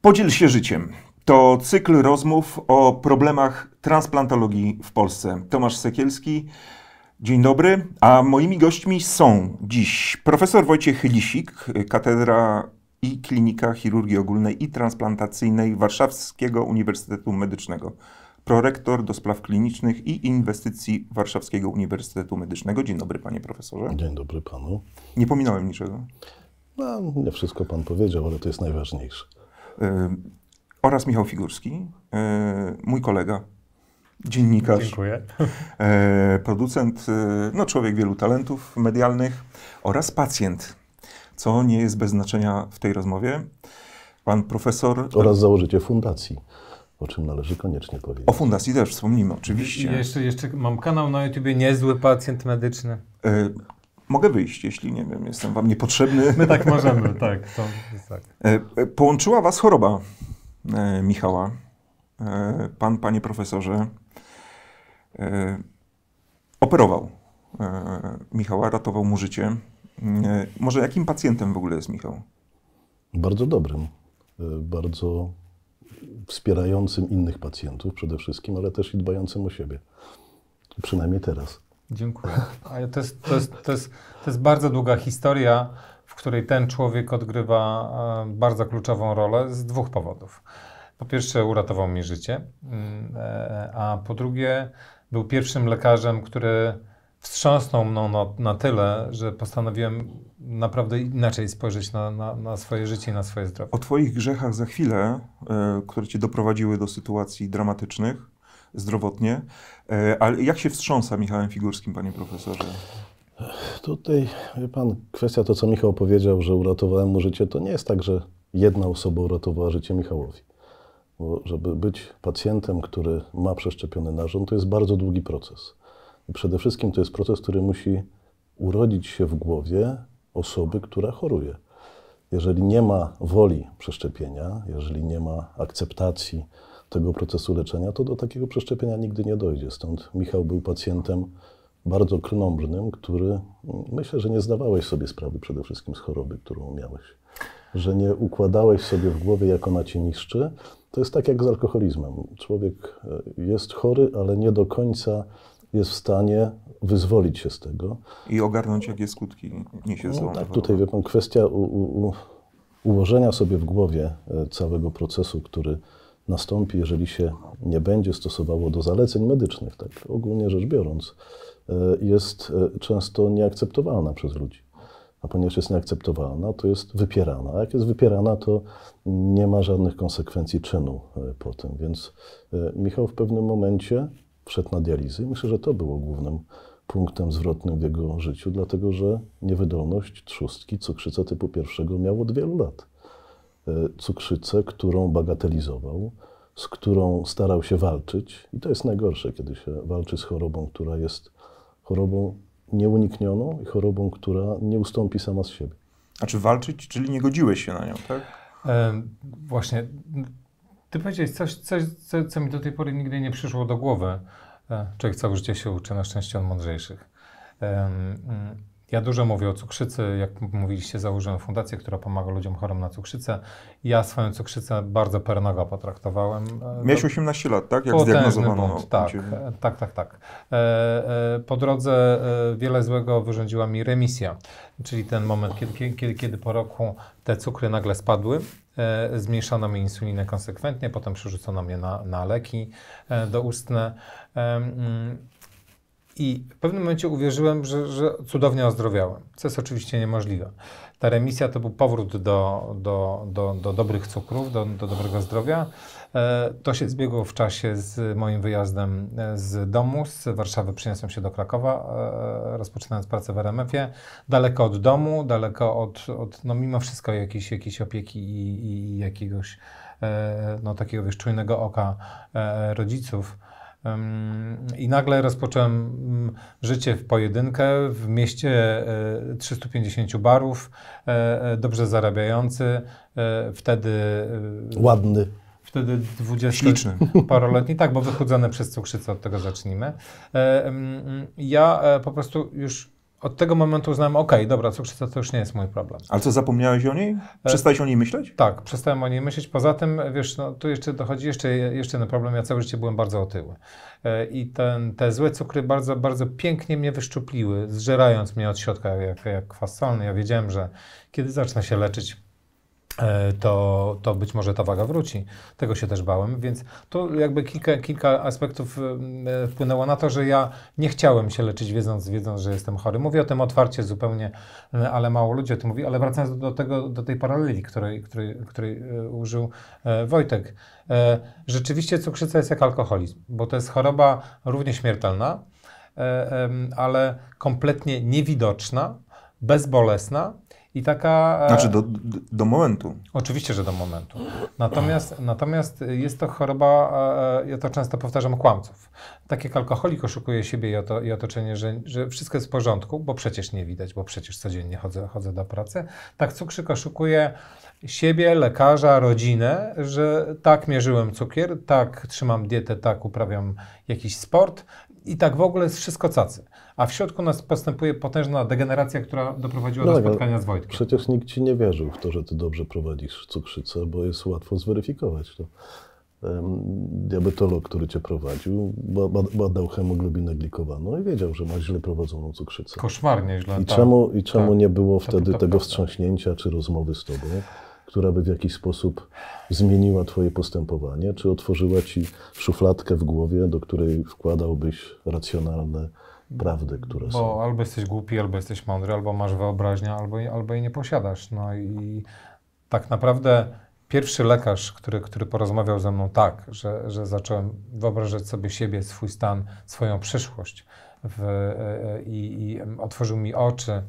Podziel się życiem. To cykl rozmów o problemach transplantologii w Polsce. Tomasz Sekielski, dzień dobry. A moimi gośćmi są dziś profesor Wojciech Lisik, Katedra i Klinika Chirurgii Ogólnej i Transplantacyjnej Warszawskiego Uniwersytetu Medycznego prorektor do spraw klinicznych i inwestycji Warszawskiego Uniwersytetu Medycznego. Dzień dobry, panie profesorze. Dzień dobry panu. Nie pominąłem niczego. No, nie wszystko pan powiedział, ale to jest najważniejsze. Yy, oraz Michał Figurski, yy, mój kolega, dziennikarz. Dziękuję. Yy, producent, yy, no człowiek wielu talentów medialnych oraz pacjent, co nie jest bez znaczenia w tej rozmowie. Pan profesor. Oraz założyciel fundacji o czym należy koniecznie powiedzieć. O fundacji też wspomnimy, oczywiście. Jeszcze, jeszcze mam kanał na YouTube Niezły Pacjent Medyczny. E, mogę wyjść, jeśli nie wiem, jestem wam niepotrzebny. My tak możemy, tak, to, tak. E, e, połączyła was choroba e, Michała. E, pan, panie profesorze, e, operował Michała, ratował mu życie. Może jakim pacjentem w ogóle jest Michał? Bardzo dobrym, bardzo wspierającym innych pacjentów przede wszystkim, ale też i dbającym o siebie. Przynajmniej teraz. Dziękuję. To jest, to jest, to jest, to jest bardzo długa historia, w której ten człowiek odgrywa e, bardzo kluczową rolę z dwóch powodów. Po pierwsze, uratował mi życie, mm, e, a po drugie, był pierwszym lekarzem, który wstrząsnął mną na, na, tyle, że postanowiłem naprawdę inaczej spojrzeć na, na, na, swoje życie i na swoje zdrowie. O Twoich grzechach za chwilę, y, które Cię doprowadziły do sytuacji dramatycznych zdrowotnie, y, ale jak się wstrząsa Michałem Figurskim, Panie Profesorze? Tutaj, wie Pan, kwestia to, co Michał powiedział, że uratowałem mu życie, to nie jest tak, że jedna osoba uratowała życie Michałowi. Bo żeby być pacjentem, który ma przeszczepiony narząd, to jest bardzo długi proces Przede wszystkim to jest proces, który musi urodzić się w głowie osoby, która choruje. Jeżeli nie ma woli przeszczepienia, jeżeli nie ma akceptacji tego procesu leczenia, to do takiego przeszczepienia nigdy nie dojdzie. Stąd Michał był pacjentem bardzo krnąbrnym, który mm, myślę, że nie zdawałeś sobie sprawy przede wszystkim z choroby, którą miałeś. Że nie układałeś sobie w głowie, jak ona cię niszczy. To jest tak jak z alkoholizmem. Człowiek e, jest chory, ale nie do końca jest w stanie wyzwolić się z tego. I ogarnąć, jakie skutki niesie ze no, Tak, tutaj wie pan, kwestia u, u, u, ułożenia sobie w głowie e, całego procesu, który nastąpi, jeżeli się nie będzie stosowało do zaleceń medycznych, tak ogólnie rzecz biorąc, e, jest e, często nieakceptowalna przez ludzi. A ponieważ jest nieakceptowalna, to jest wypierana. A jak jest wypierana, to nie ma żadnych konsekwencji czynu po tym. Więc Michał w pewnym momencie wszedł na dializę. I myślę, że to było głównym punktem zwrotnym w jego życiu, dlatego że niewydolność trzustki, cukrzyca typu pierwszego miał od wielu lat. E, cukrzycę, którą bagatelizował, z którą starał się walczyć, i to jest najgorsze, kiedy się walczy z chorobą, która jest chorobą nieuniknioną i chorobą, która nie ustąpi sama z siebie. A czy walczyć, czyli nie godziłeś się na nią, tak? E, właśnie ty powiedziałeś coś, coś co, co, mi do tej pory nigdy nie przyszło do głowy. E, człowiek całe życie się uczy, na szczęście on mądrzejszych. Mm, ja dużo mówię o cukrzycy. Jak mówiliście, założyłem fundację, która pomaga ludziom chorym na cukrzycę. Ja swoją cukrzycę bardzo pernogo potraktowałem. E, Miałeś 18 lat, tak? Jak zdiagnozowano? Bunt, tak, e, tak, tak, tak, tak. po drodze wiele złego wyrządziła mi remisja, czyli ten moment, kiedy, kiedy, kiedy po roku te cukry nagle spadły. Zmniejszano mi insulinę konsekwentnie, potem przerzucono mnie na, na leki doustne mm, i w pewnym momencie uwierzyłem, że, że cudownie ozdrowiałem, co jest oczywiście niemożliwe. Ta remisja to był powrót do, do, do, do dobrych cukrów, do, do dobrego zdrowia. E, to się zbiegło w czasie z moim wyjazdem e, z domu, z Warszawy przeniosłem się do Krakowa, e, rozpoczynając pracę w RMF-ie. Daleko od domu, daleko od, od no mimo wszystko jakiejś, jakiejś opieki i, i jakiegoś no, takiego wiesz, czujnego oka rodziców i nagle rozpocząłem mm, życie w pojedynkę w mieście 350 e, barów, e, e, dobrze zarabiający, wtedy. Ładny. Wtedy 20 paroletni, tak, bo wychudzony przez cukrzycę, od tego zacznijmy. Ja po prostu już od tego momentu uznałem, okej, okay, dobra, cukrzyca to już nie jest mój problem. Ale co, zapomniałeś o niej? E, Przestałeś o niej myśleć? Tak, przestałem o niej myśleć. Poza tym, wiesz, no, tu jeszcze dochodzi jeszcze, jeszcze jeden problem. Ja całe życie byłem bardzo otyły. E, I ten, te złe cukry bardzo, bardzo pięknie mnie wyszczupliły, zżerając mnie od środka jak, jak kwas solny. No, ja wiedziałem, że kiedy zacznę się leczyć, E, to, to być może ta waga wróci. Tego się też bałem, więc to jakby kilka, kilka aspektów e, e, wpłynęło na to, że ja nie chciałem się leczyć wiedząc, wiedząc, że jestem chory. Mówię o tym otwarcie zupełnie, ale mało ludzi o tym mówi, ale wracając do tego, do tej paraleli, której, której, której użył Wojtek. Rzeczywiście cukrzyca jest jak alkoholizm, bo to jest choroba równie śmiertelna, ale kompletnie niewidoczna, bezbolesna, i taka. E, znaczy do, do, momentu. Oczywiście, że do momentu. Natomiast, natomiast jest to choroba, e, e, ja to często powtarzam, kłamców. Tak jak alkoholik oszukuje siebie i otoczenie, że, że wszystko jest w porządku, bo przecież nie widać, bo przecież codziennie chodzę, chodzę do pracy, tak cukrzyk oszukuje siebie, lekarza, rodzinę, że tak mierzyłem cukier, tak trzymam dietę, tak uprawiam jakiś sport, i tak w ogóle jest wszystko cacy. A w środku nas postępuje potężna degeneracja, która doprowadziła no, do spotkania z Wojtkiem. Przecież nikt ci nie wierzył w to, że ty dobrze prowadzisz cukrzycę, bo jest łatwo zweryfikować to. diabetolog, który cię prowadził, badał hemoglobinę glikowaną i wiedział, że masz źle prowadzoną cukrzycę. Koszmarnie źle. I tak. czemu, i czemu tak. nie było wtedy tego wstrząśnięcia czy rozmowy z tobą? która by w jakiś sposób zmieniła Twoje postępowanie, czy otworzyła Ci szufladkę w głowie, do której wkładałbyś racjonalne prawdy, które Bo są. Bo albo jesteś głupi, albo jesteś mądry, albo masz wyobraźnię, albo, albo jej nie posiadasz. No i tak naprawdę pierwszy lekarz, który, który porozmawiał ze mną tak, że, że zacząłem wyobrażać sobie siebie, swój stan, swoją przyszłość w, e, e, i, i otworzył mi oczy,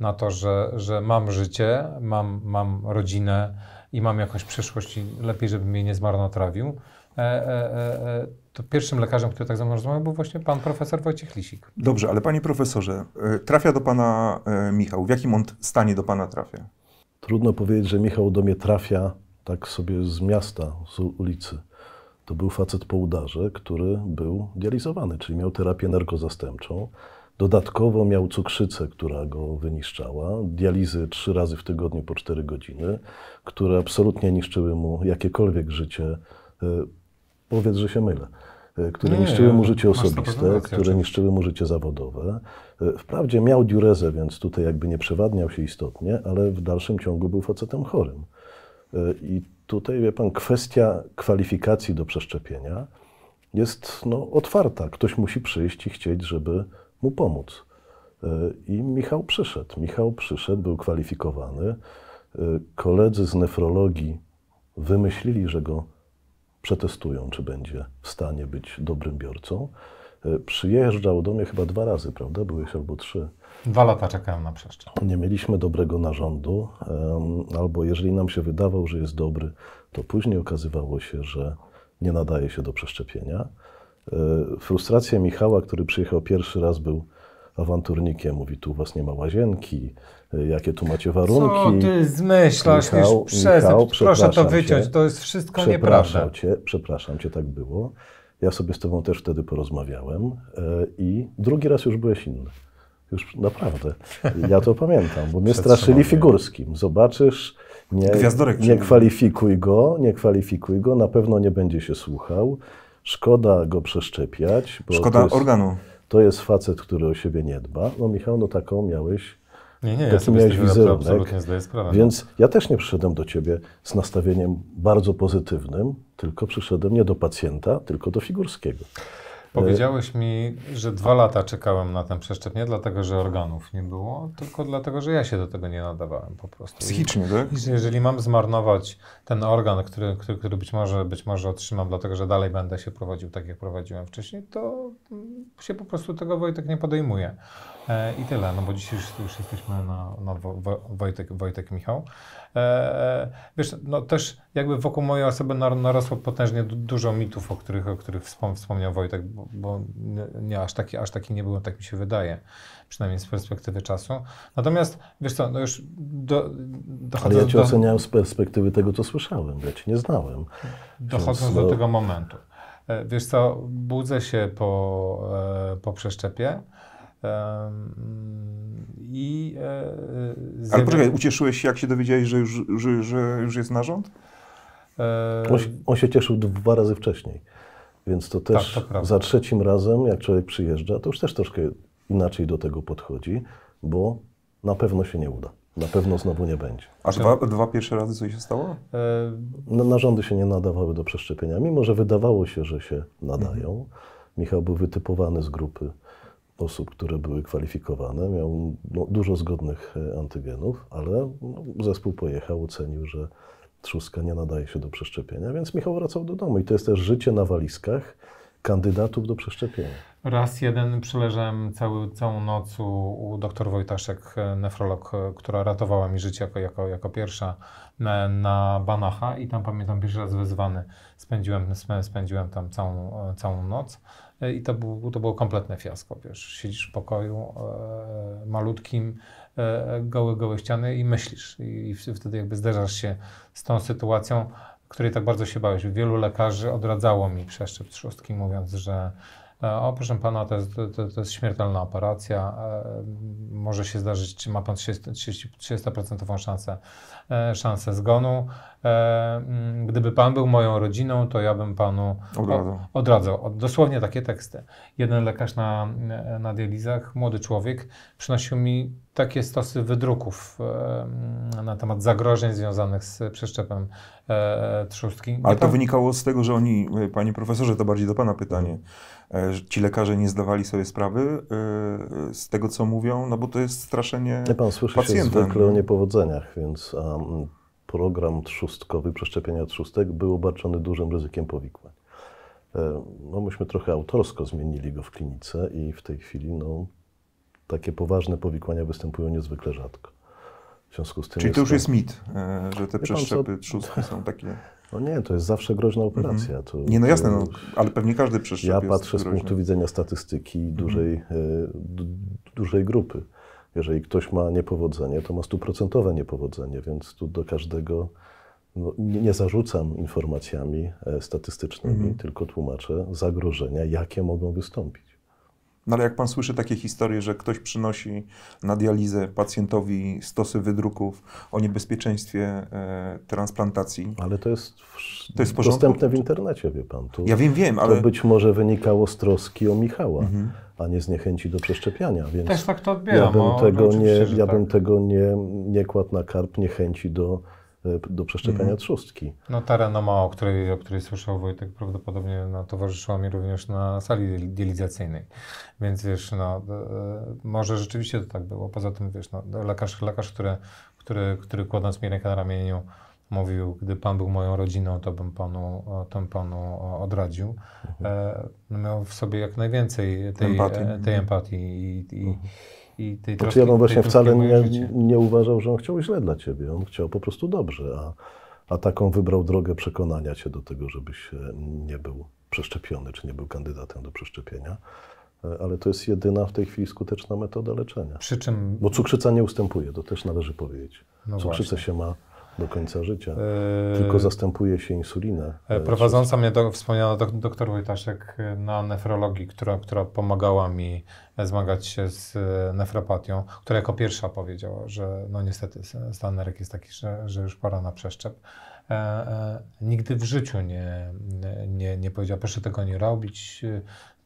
na to, że, że mam życie, mam, mam rodzinę i mam jakąś przyszłość i lepiej, żebym jej nie zmarnotrawił, e, e, e, e to pierwszym lekarzem, który tak ze mną rozmawiał, był właśnie pan profesor Wojciech Lisik. Dobrze, ale panie profesorze, e, trafia do pana e, Michał. W jakim on stanie do pana trafia? Trudno powiedzieć, że Michał do mnie trafia tak sobie z miasta, z ulicy. To był facet po udarze, który był dializowany, czyli miał terapię narkozastępczą. Dodatkowo miał cukrzycę, która go wyniszczała, dializy trzy razy w tygodniu po cztery godziny, które absolutnie niszczyły mu jakiekolwiek życie. E, powiedz, że się mylę e, które nie, niszczyły mu życie osobiste, które niszczyły mu życie zawodowe. E, wprawdzie miał diurezę, więc tutaj jakby nie przewadniał się istotnie, ale w dalszym ciągu był facetem chorym. I tutaj, wie pan, kwestia kwalifikacji do przeszczepienia jest no, otwarta. Ktoś musi przyjść i chcieć, żeby mu pomóc. Y, I Michał przyszedł. Michał przyszedł, był kwalifikowany. Y, koledzy z nefrologii wymyślili, że go przetestują, czy będzie w stanie być dobrym biorcą. Y, przyjeżdżał do mnie chyba dwa razy, prawda? Byłeś albo trzy. Dwa lata czekałem na przeszczep. Nie mieliśmy dobrego narządu, albo jeżeli nam się wydawał, że jest dobry, to później okazywało się, że nie nadaje się do przeszczepienia. E, Frustracja Michała, który przyjechał pierwszy raz, był awanturnikiem. Mówi, tu u was nie ma łazienki, e, jakie tu macie warunki. Co ty zmyślasz? Michał, przez... Michał, proszę to wyciąć, cię. to jest wszystko przepraszam nieprawda. Cię, przepraszam cię, tak było. Ja sobie z tobą też wtedy porozmawiałem e, i drugi raz już byłeś inny. Już naprawdę. Ja to pamiętam, bo mnie straszyli figurskim. Zobaczysz, nie, nie kwalifikuj go, nie kwalifikuj go, na pewno nie będzie się słuchał. Szkoda go przeszczepiać. Szkoda to jest, organu. To jest facet, który o siebie nie dba. No Michał, no taką miałeś nie, nie, ja sobie miałeś wizerunek, no. więc ja też nie przyszedłem do ciebie z nastawieniem bardzo pozytywnym, tylko przyszedłem nie do pacjenta, tylko do Figurskiego. Powiedziałeś mi, że dwa lata czekałem na ten przeszczep, nie dlatego, że organów nie było, tylko dlatego, że ja się do tego nie nadawałem po prostu. Psychicznie, tak? I, tak? Jeżeli mam zmarnować ten organ, który, który, który być, może, być może otrzymam, dlatego, że dalej będę się prowadził tak, jak prowadziłem wcześniej, to się po prostu tego Wojtek nie podejmuje. E, I tyle, no bo dzisiaj już, jesteśmy na, na Wojtek, Wojtek Michał. E, e, wiesz, no też jakby wokół mojej osoby narosło potężnie dużo mitów, o których, o których wspomniał Wojtek, bo, bo nie, aż, taki, aż taki nie był, tak mi się wydaje, przynajmniej z perspektywy czasu. Natomiast, wiesz co, no już do, Ale ja Cię oceniałem z perspektywy tego, co słyszałem, ja Cię nie znałem. Dochodząc do no- tego momentu. E, wiesz co, budzę się po, po przeszczepie, i zjawia... E, e, Ale poczekaj, ucieszyłeś się, jak się dowiedziałeś, że już, że, że już jest narząd? E, on, on się cieszył dwa razy wcześniej. Więc to też tak, to za trzecim razem, jak człowiek przyjeżdża, to już też troszkę inaczej do tego podchodzi, bo na pewno się nie uda. Na pewno znowu nie będzie. A dwa, dwa pierwsze razy coś się stało? No, narządy się nie nadawały do przeszczepienia, mimo że wydawało się, że się nadają. Mhm. Michał był wytypowany z grupy osób, które były kwalifikowane, miał no, dużo zgodnych e, antygenów, ale no, zespół pojechał, ocenił, że trzustka nie nadaje się do przeszczepienia, więc Michał wracał do domu. I to jest też życie na walizkach kandydatów do przeszczepienia. Raz jeden przeleżałem cały, całą noc u, dr Wojtaszek, e, nefrolog, e, która ratowała mi życie jako, jako, jako pierwsza na, na, Banacha i tam pamiętam pierwszy raz wezwany. Spędziłem, spędziłem tam całą, całą noc. E, i to, był, to było kompletne fiasko, wiesz, siedzisz w pokoju e, malutkim, e, gołe, gołe ściany i myślisz i, i wtedy jakby zderzasz się z tą sytuacją, której tak bardzo się bałeś. Wielu lekarzy odradzało mi przeszczep trzustki, mówiąc, że o, e, proszę pana, to jest, to, to jest śmiertelna operacja. E, może się zdarzyć, czy ma pan 30%, procentową szansę, e, szansę zgonu. Mm, gdyby pan był moją rodziną, to ja bym panu odradzał. odradzał. Dosłownie takie teksty. Jeden lekarz na, na dializach, młody człowiek, przynosił mi takie stosy wydruków e, na temat zagrożeń związanych z przeszczepem e, trzustki. Nie Ale to wynikało z tego, że oni, e, panie profesorze, to bardziej do pana pytanie, e, ci lekarze nie zdawali sobie sprawy z tego, co mówią, no bo to jest straszenie Nie pan słyszy zwykle no. o niepowodzeniach, więc um, program trzustkowy, przeszczepienia trzustek był obarczony dużym ryzykiem powikłań. No myśmy trochę autorsko zmienili go w klinice i w tej chwili no, takie poważne powikłania występują niezwykle rzadko. W związku z tym Czyli to już jest mit, e, że te przeszczepy trzustki są takie... No nie, to jest zawsze groźna mhm. operacja. To, nie, no jasne, no, ale pewnie każdy przeszczep Ja patrzę z punktu widzenia statystyki mhm. dużej, e, dużej grupy. Jeżeli ktoś ma niepowodzenie, to ma stuprocentowe niepowodzenie, więc tu do każdego no, nie zarzucam informacjami e, statystycznymi, mhm. tylko tłumaczę zagrożenia, jakie mogą wystąpić. No ale jak pan słyszy takie historie, że ktoś przynosi na dializę pacjentowi stosy wydruków o niebezpieczeństwie e, transplantacji. Ale to jest, to jest dostępne w internecie, wie pan. Tu, ja wiem, wiem, ale. To być może wynikało z troski o Michała, mhm. a nie z niechęci do przeszczepiania. Więc Też tak to odbieram. No, ja bym tego, nie, ja bym tego nie, nie kładł na karp niechęci do Y, do przeszczepienia mhm. trzustki. No ta renoma, o której, o której słyszał Wojtek, prawdopodobnie no, towarzyszyła mi również na sali dializacyjnej. Więc wiesz, no, y, y, może rzeczywiście to tak było. Poza tym, wiesz, no, lekarz, lekarz który, który, który kładąc mi rękę na ramieniu, mówił, gdy Pan był moją rodziną, to bym Panu, tym panu odradził. Mhm. E, miał w sobie jak najwięcej tej empatii, e, tej empatii i, i mhm i tej troski. Znaczy ja bym właśnie wcale nie, nie, uważał, że on chciał źle dla ciebie. On chciał po prostu dobrze, a, a taką wybrał drogę przekonania cię do tego, żebyś e, nie był przeszczepiony, czy nie był kandydatem do przeszczepienia. E, ale to jest jedyna w tej chwili skuteczna metoda leczenia. Przy czym... Bo cukrzyca nie ustępuje, to też należy powiedzieć. No cukrzyca się ma do końca życia. E, Tylko zastępuje się insulinę. E, prowadząca mnie do, wspomniana doktor Wojtaszek e, na nefrologii, która, która pomagała mi zmagać się z nefropatią, która jako pierwsza powiedziała, że no niestety stan nerek jest taki, że, że już pora na przeszczep. E, e, nigdy w życiu nie, nie, nie powiedziała, proszę tego nie robić,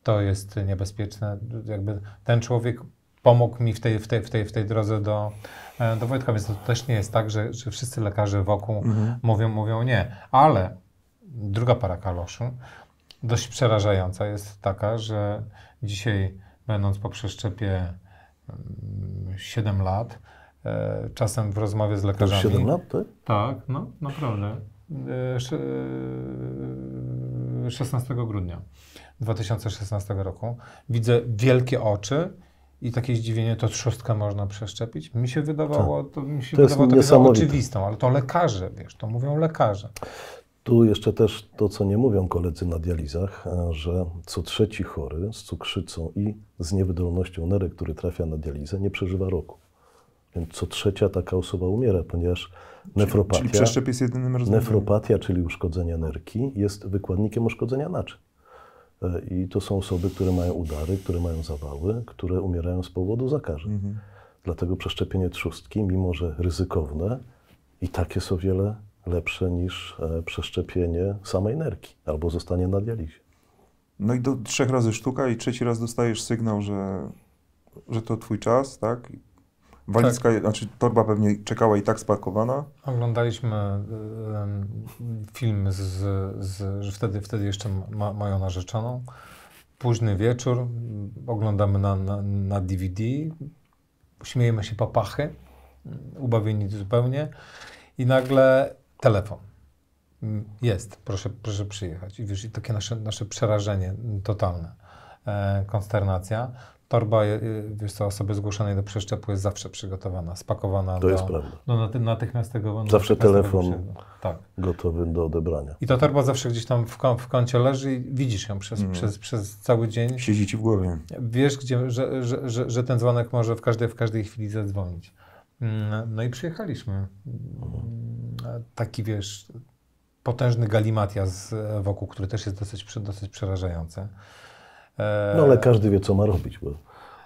to jest niebezpieczne. Jakby ten człowiek pomógł mi w tej, w tej, w tej, w tej drodze do, E, do Wojtka, więc to też nie jest tak, że, że wszyscy lekarze wokół mhm. mówią, mówią nie. Ale druga para kaloszy, dość przerażająca jest taka, że dzisiaj będąc po przeszczepie 7 mm, lat, e, czasem w rozmowie z lekarzami... 7 lat, tak? Tak, no naprawdę. 16 e, grudnia 2016 roku. Widzę wielkie oczy i takie zdziwienie, to trzustkę można przeszczepić. Mi się wydawało, tak. to, mi się to wydawało jest to oczywistą, ale to lekarze, wiesz, to mówią lekarze. Tu jeszcze też to, co nie mówią koledzy na dializach, e, że co trzeci chory z cukrzycą i z niewydolnością nerek, który trafia na dializę, nie przeżywa roku. Więc co trzecia taka osoba umiera, ponieważ nefropatia, czyli, czyli nefropatia, czyli uszkodzenie nerki, jest wykładnikiem uszkodzenia naczyń. E, I to są osoby, które mają udary, które mają zawały, które umierają z powodu zakażeń. Mhm. Dlatego przeszczepienie trzustki, mimo że ryzykowne, i tak jest o wiele lepsze niż e, przeszczepienie samej nerki albo zostanie na dializie. No i do trzech razy sztuka i trzeci raz dostajesz sygnał, że, że to twój czas, tak? Walizka, tak. znaczy torba pewnie czekała i tak spakowana? Oglądaliśmy y, y, film, z, z, że wtedy, wtedy jeszcze ma, mają narzeczoną. Późny wieczór, oglądamy na, na, na DVD, śmiejemy się papachy, ubawieni zupełnie i nagle telefon. Jest, proszę, proszę przyjechać. I wiesz, i takie nasze, nasze przerażenie totalne, e, konsternacja. Torba, wiesz co, osoby zgłoszonej do przeszczepu jest zawsze przygotowana, spakowana. To do, jest prawda. No, tego natychmiastowego... Zawsze telefon tak. gotowy do odebrania. I ta torba zawsze gdzieś tam w, w kącie leży i widzisz ją przez, mm. przez, przez cały dzień. Siedzi ci w głowie. Wiesz, gdzie, że, że, że, że ten dzwonek może w każdej, w każdej chwili zadzwonić. Mm, no i przyjechaliśmy. Mhm. Mm, taki, wiesz, potężny galimatias wokół, który też jest dosyć, dosyć przerażający. E, no ale każdy wie, co ma robić, bo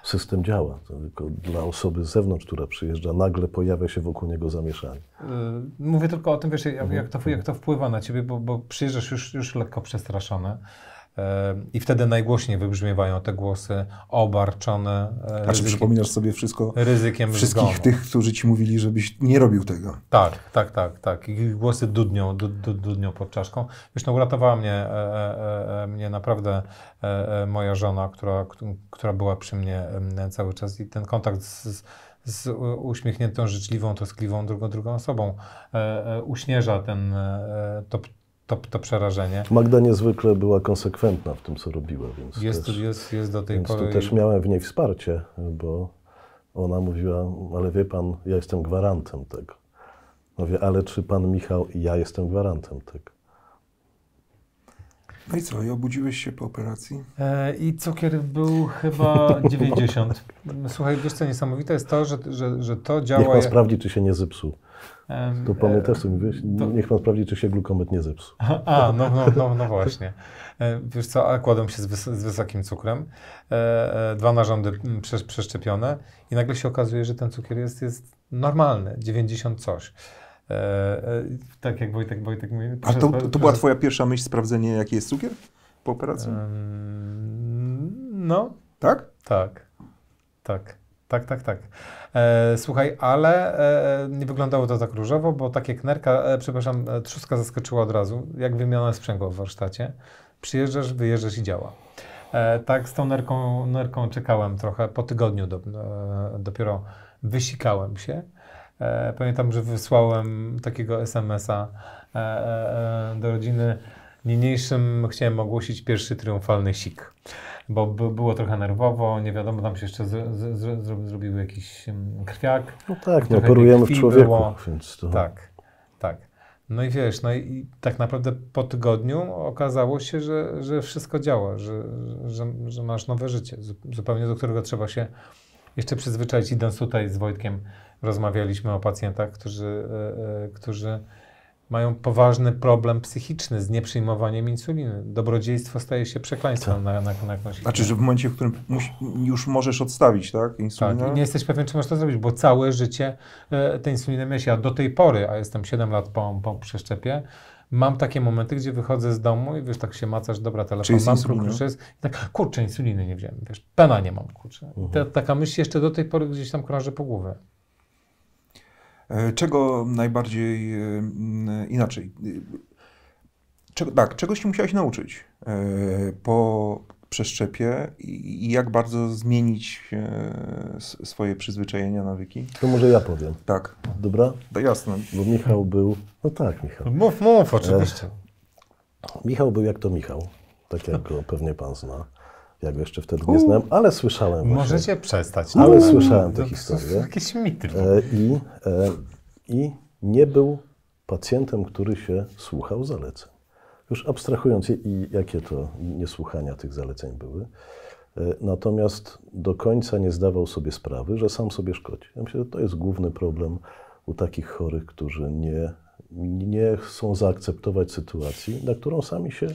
system działa. Tylko dla osoby z zewnątrz, która przyjeżdża, nagle pojawia się wokół niego zamieszanie. E, mówię tylko o tym, wiesz, jak, jak, mhm. to, jak to, wpływa na ciebie, bo, bo przyjeżdżasz już, już lekko przestraszony. I wtedy najgłośniej wybrzmiewają te głosy obarczone e, ryzykiem. Znaczy przypominasz sobie wszystko, ryzykiem wszystkich zgonu. tych, którzy ci mówili, żebyś nie robił tego. Tak, tak, tak, tak. I głosy dudnią, dudnią pod czaszką. Zresztą no, uratowała mnie, e e, e, e, mnie naprawdę e, moja żona, która, która była przy mnie cały czas i ten kontakt z, z uśmiechniętą, życzliwą, troskliwą drugą, drugą osobą uśnieża ten, to, to, to przerażenie. Magda niezwykle była konsekwentna w tym, co robiła, więc jest, też, jest, jest do tej więc pory. Tu też miałem w niej wsparcie, bo ona mówiła, ale wie pan, ja jestem gwarantem tego. Mówię, ale czy pan Michał i ja jestem gwarantem tego? No i co, i obudziłeś się po operacji? E, I cukier był chyba 90. Słuchaj, wiesz co niesamowite jest to, że, że, że to działa... Niech pan sprawdzi, czy się nie zepsuł. To pamiętasz, mówiłeś? To... Niech pan sprawdzi, czy się glukomet nie zepsuł. A, no, no, no, no właśnie. Wiesz co, a kładą się z, wys z wysokim cukrem, e, dwa narządy przeszczepione i nagle się okazuje, że ten cukier jest, jest normalny, 90 coś. E, e, tak jak Wojtek, Wojtek mówi. A to, to, to była twoja pierwsza myśl, sprawdzenie jaki jest cukier po operacji? no. Tak? Tak. Tak. Tak, tak, tak. E, słuchaj, ale e, nie wyglądało to tak różowo, bo takie knerka, e, przepraszam, e, trzuska zaskoczyła od razu, jak wymiana sprzęgło w warsztacie. Przyjeżdżasz, wyjeżdżasz i działa. E, tak, z tą nerką, nerką czekałem trochę, po tygodniu do, e, dopiero wysikałem się. pamiętam, że wysłałem takiego SMS-a do rodziny. Niniejszym chciałem ogłosić pierwszy triumfalny sik bo było trochę nerwowo, nie wiadomo, tam się jeszcze zrobił jakiś mm, krwiak. No tak, no operujemy w człowieku, było. więc to... Tak, tak. No i wiesz, no i tak naprawdę po tygodniu okazało się, że, że wszystko działa, że, że, że masz nowe życie, zupełnie do którego trzeba się jeszcze przyzwyczaić. Idąc tutaj z Wojtkiem, rozmawialiśmy o pacjentach, którzy, e, e, którzy mają poważny problem psychiczny z nieprzyjmowaniem insuliny. Dobrodziejstwo staje się przekleństwem tak. na, na, na Znaczy, że w momencie, w którym musi, już możesz odstawić, tak, insulinę? Tak, nie jesteś pewien, czy możesz to zrobić, bo całe życie e, tę insulinę miałeś. Ja do tej pory, a jestem 7 lat po, po przeszczepie, mam takie momenty, gdzie wychodzę z domu i wiesz, tak się macasz, dobra, telefon mam, kurczę, jest, i tak, kurczę, insuliny nie wziąłem, wiesz, pena nie mam, kurczę. Uh mhm. -huh. Ta, taka myśl jeszcze do tej pory gdzieś tam krąży po głowie. E, czego najbardziej e, inaczej? E, czego, tak, czegoś się musiałeś nauczyć po przeszczepie i jak bardzo zmienić swoje przyzwyczajenia, nawyki? To może ja powiem. Tak. Dobra? To jasne. Bo Michał był... No tak, Michał. Mów, mów, oczywiście. Michał był jak to Michał, tak jak go pewnie pan zna. Ja go jeszcze wtedy nie znałem, ale słyszałem. Możecie przestać. Ale no, no, no słyszałem no, tę historię. Jakieś mity. E, I, e, I nie był pacjentem, który się słuchał zaleceń. Już abstrahując, i jakie to niesłuchania tych zaleceń były, e, natomiast do końca nie zdawał sobie sprawy, że sam sobie szkodzi. Ja myślę, że to jest główny problem u takich chorych, którzy nie, nie chcą zaakceptować sytuacji, na którą sami się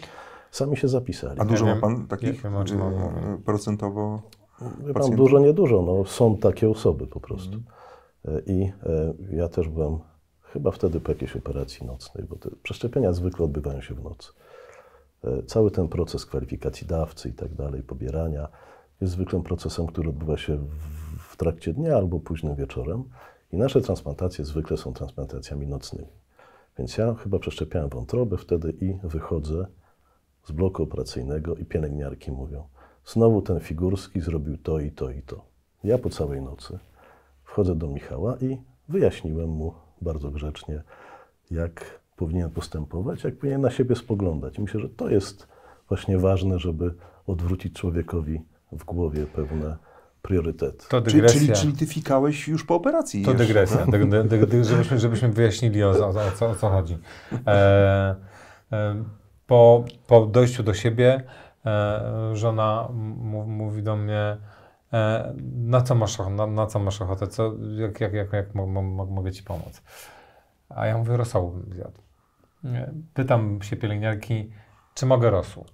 sami się zapisali. A dużo ma Pan takich nie, procentowo? Wie pan, dużo, niedużo. No, są takie osoby po prostu. Mhm. E, I e, ja też byłem chyba wtedy po jakiejś operacji nocnej, bo te przeszczepienia zwykle odbywają się w nocy. E, cały ten proces kwalifikacji dawcy i tak dalej, pobierania, jest zwykłym procesem, który odbywa się w, w trakcie dnia albo późnym wieczorem. I nasze transplantacje zwykle są transplantacjami nocnymi. Więc ja chyba przeszczepiałem wątrobę wtedy i wychodzę z bloku operacyjnego i pielęgniarki mówią, znowu ten Figurski zrobił to i to i to. Ja po całej nocy wchodzę do Michała i wyjaśniłem mu bardzo grzecznie, jak powinien postępować, jak powinien na siebie spoglądać. Myślę, że to jest właśnie ważne, żeby odwrócić człowiekowi w głowie pewne priorytety. To dygresja. Czyli, czyli, ty fikałeś już po operacji. To jeszcze. dygresja, dy, dy, dy, żebyśmy, żebyśmy wyjaśnili o, o, o, co, o co chodzi. E, e, po, po dojściu do siebie e, żona mówi do mnie, e, na co masz, na, na co masz ochotę, co, jak, jak, jak, jak mogę ci pomóc? A ja mówię, rosołu bym zjadł. Pytam się pielęgniarki, czy mogę rosół?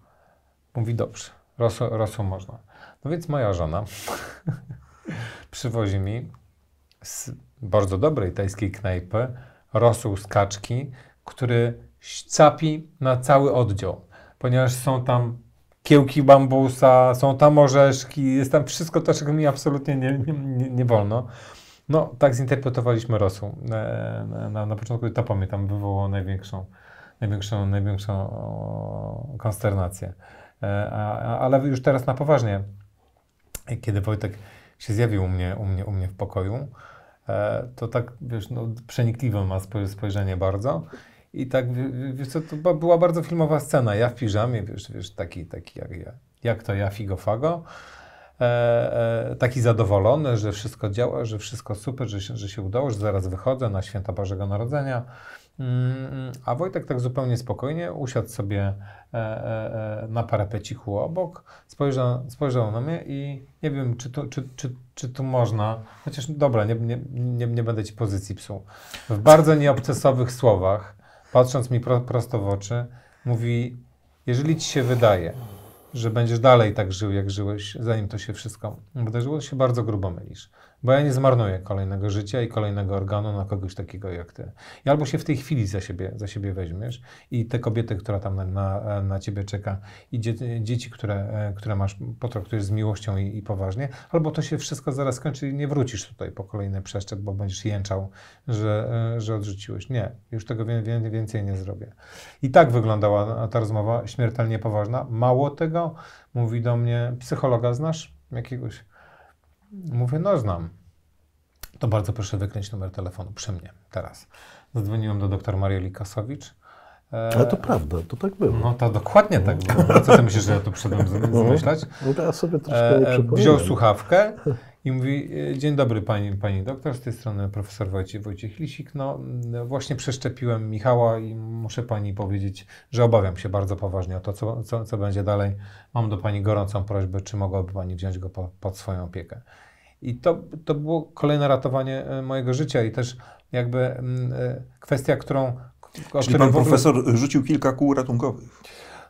Mówi, dobrze, rosół, rosół można. No więc moja żona przywozi mi z bardzo dobrej tajskiej knajpy rosół z kaczki, który capi na cały oddział, ponieważ są tam kiełki bambusa, są tam orzeszki, jest tam wszystko to, czego mi absolutnie nie, nie, nie wolno. No, tak zinterpretowaliśmy Rosu. E, na, na, na początku to pamiętam, wywołało największą, największą, największą konsternację. E, a, a, ale już teraz na poważnie, kiedy Wojtek się zjawił u mnie, u mnie, u mnie w pokoju, e, to tak, wiesz, no, przenikliwe ma spojrzenie bardzo. I tak, wiesz co, to była bardzo filmowa scena. Ja w piżamie, wiesz, wiesz taki, taki jak ja. Jak to ja, figo E, e, taki zadowolony, że wszystko działa, że wszystko super, że się, że się udało, że zaraz wychodzę na święta Bożego Narodzenia. Mm, a Wojtek tak zupełnie spokojnie usiadł sobie e, e, e na parapeciku obok, spojrzał, spojrzał na mnie i nie wiem, czy tu, czy, czy, czy tu można, chociaż dobra, nie, nie, nie, nie będę ci pozycji psuł. W bardzo nieobcesowych słowach patrząc mi pro, prosto w oczy, mówi: Jeżeli ci się wydaje, że będziesz dalej tak żył, jak żyłeś, zanim to się wszystko wydarzyło, się bardzo grubo mylisz bo ja nie zmarnuję kolejnego życia i kolejnego organu na kogoś takiego jak ty. I albo się w tej chwili za siebie, za siebie weźmiesz i tę kobietę, która tam na, na, na ciebie czeka i dzie, dzieci, które, e, które masz, potraktujesz z miłością i, i, poważnie, albo to się wszystko zaraz skończy i nie wrócisz tutaj po kolejny przeszczep, bo będziesz jęczał, że, e, że odrzuciłeś. Nie, już tego więcej nie zrobię. I tak wyglądała ta rozmowa, śmiertelnie poważna. Mało tego, mówi do mnie, psychologa znasz jakiegoś? Mówię, no znam. To bardzo proszę wykryć numer telefonu przy mnie, teraz. Zadzwoniłem do dr Marii Likasowicz. E, Ale to prawda, to tak było. No to dokładnie tak było. No co ty myślisz, że ja to przyszedłem no. zmyślać? No to ja sobie troszkę e, nie Wziął słuchawkę i mówi, e, dzień dobry pani, pani doktor, z tej strony profesor Wojciech, Wojciech Lisik. No właśnie przeszczepiłem Michała i muszę pani powiedzieć, że obawiam się bardzo poważnie o to, co, co, co będzie dalej. Mam do pani gorącą prośbę, czy mogłaby pani wziąć go po, pod swoją opiekę. I to, to było kolejne ratowanie e, mojego życia i też jakby mm, e, kwestia, którą... Czyli pan profesor ogóle... rzucił kilka kół ratunkowych.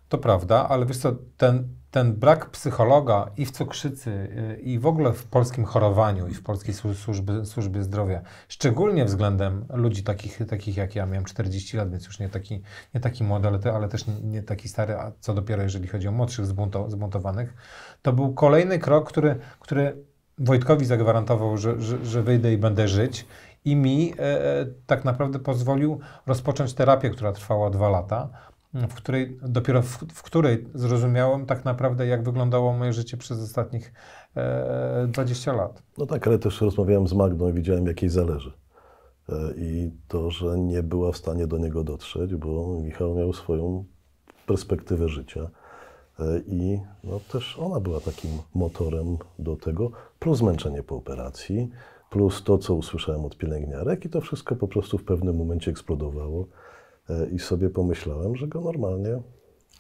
To prawda, ale wiesz co, ten, ten brak psychologa i w cukrzycy, e, i w ogóle w polskim chorowaniu, i w polskiej służby, służbie zdrowia, szczególnie względem ludzi takich, takich jak ja, miałem 40 lat, więc już nie taki, nie taki młody, ale, ale też nie taki stary, a co dopiero jeżeli chodzi o młodszych zbuntowanych, to był kolejny krok, który, który Wojtkowi zagwarantował, że, że, że wyjdę i będę żyć, i mi e, e, tak naprawdę pozwolił rozpocząć terapię, która trwała dwa lata, w której, dopiero w, w której zrozumiałem tak naprawdę, jak wyglądało moje życie przez ostatnich e, 20 lat. No tak, ale też rozmawiałem z Magdą i widziałem, jakiej zależy. E, I to, że nie była w stanie do niego dotrzeć, bo Michał miał swoją perspektywę życia. E, I no, też ona była takim motorem do tego, plus zmęczenie po operacji, plus to, co usłyszałem od pielęgniarek, i to wszystko po prostu w pewnym momencie eksplodowało. E, I sobie pomyślałem, że go normalnie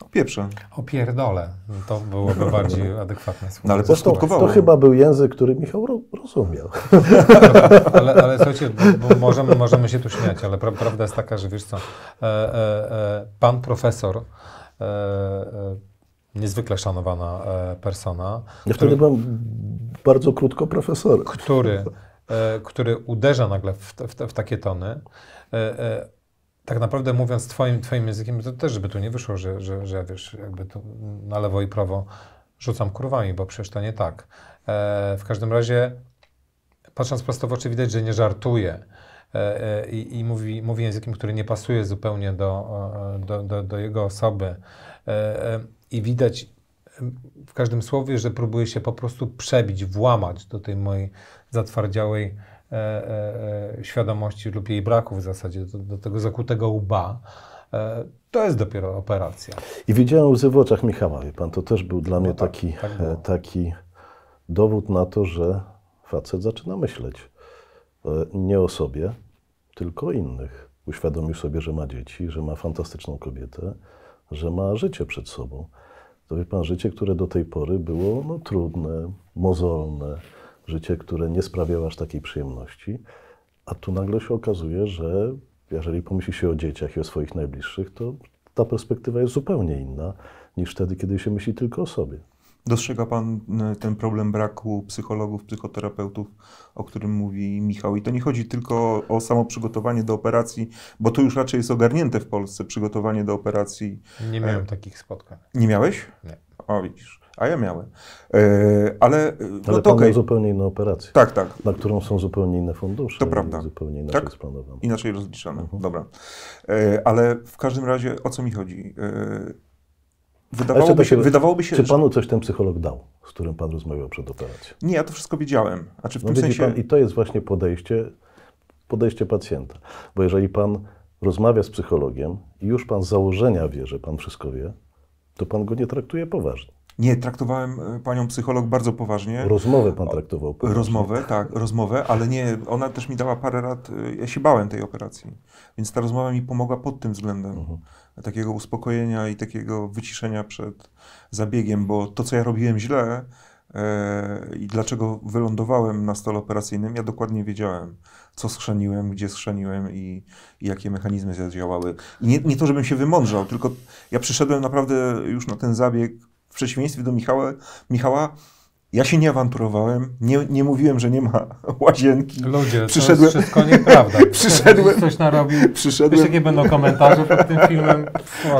o pieprze. O pierdole. To byłoby bardziej adekwatne słowo. No, ale to chyba był język, który Michał ro rozumiał. ale, ale słuchajcie, bo, bo możemy, możemy się tu śmiać, ale pra prawda jest taka, że wiesz co, e, e, e pan profesor e, e niezwykle szanowana e, persona. Ja który, wtedy byłem bardzo krótko profesorem. Który, e, który uderza nagle w, w, w takie tony e, tak naprawdę mówiąc twoim, twoim językiem, to też żeby tu nie wyszło, że, że, że wiesz, jakby tu na lewo i prawo rzucam kurwami, bo przecież to nie tak. w każdym razie, patrząc prosto w oczy, widać, że nie żartuje i, i mówi, mówi językiem, który nie pasuje zupełnie do, do, do, do jego osoby i widać w każdym słowie, że próbuje się po prostu przebić, włamać do tej mojej zatwardziałej e, e, e, świadomości lub jej braku w zasadzie, do, do tego zakutego łba. E, to jest dopiero operacja. I widziałem łzy w oczach Michała, wie pan, to też był dla no mnie tak, taki, tak e, taki dowód na to, że facet zaczyna myśleć e, nie o sobie, tylko o innych. Uświadomił sobie, że ma dzieci, że ma fantastyczną kobietę, że ma życie przed sobą. To wie pan, życie, które do tej pory było no, trudne, mozolne, życie, które nie sprawiało aż takiej przyjemności, a tu nagle się okazuje, że jeżeli pomyśli się o dzieciach i o swoich najbliższych, to ta perspektywa jest zupełnie inna niż wtedy, kiedy się myśli tylko o sobie. Dostrzega Pan e, ten problem braku psychologów, psychoterapeutów, o którym mówi Michał. I to nie chodzi tylko o samo przygotowanie do operacji, bo to już raczej jest ogarnięte w Polsce, przygotowanie do operacji. Nie miałem e... takich spotkań. Nie miałeś? Nie. O, widzisz. A ja miałem. E, ale e, no to okay. zupełnie inne operacje. Tak, tak. Na którą są zupełnie inne fundusze. To prawda. Zupełnie inaczej tak? planowane. Inaczej rozliczane. Mhm. Dobra. E, ale w każdym razie o co mi chodzi? E, Wydawałoby się, wydawałoby się, Czy panu coś ten psycholog dał, z którym pan rozmawiał przed operacją? Nie, ja to wszystko wiedziałem. A czy w no tym sensie... Pan, I to jest właśnie podejście, podejście pacjenta. Bo jeżeli pan rozmawia z psychologiem i już pan z założenia wie, że pan wszystko wie, to pan go nie traktuje poważnie. Nie, traktowałem e, panią psycholog bardzo poważnie. Rozmowę pan traktował poważnie. Rozmowę, tak, rozmowę, ale nie, ona też mi dała parę rad, e, ja się bałem tej operacji, więc ta rozmowa mi pomogła pod tym względem. Mhm takiego uspokojenia i takiego wyciszenia przed zabiegiem, bo to, co ja robiłem źle e, i dlaczego wylądowałem na stole operacyjnym, ja dokładnie wiedziałem, co schrzaniłem, gdzie schrzaniłem i, i jakie mechanizmy zadziałały. I nie, nie to, żebym się wymądrzał, tylko ja przyszedłem naprawdę już na ten zabieg w przeciwieństwie do Michała, Michała ja się nie awanturowałem, nie, nie mówiłem, że nie ma łazienki. Ludzie, przyszedłem, to jest wszystko nieprawda. przyszedłem, coś narobił. Przyszedłem, jakie będą komentarze pod tym filmem?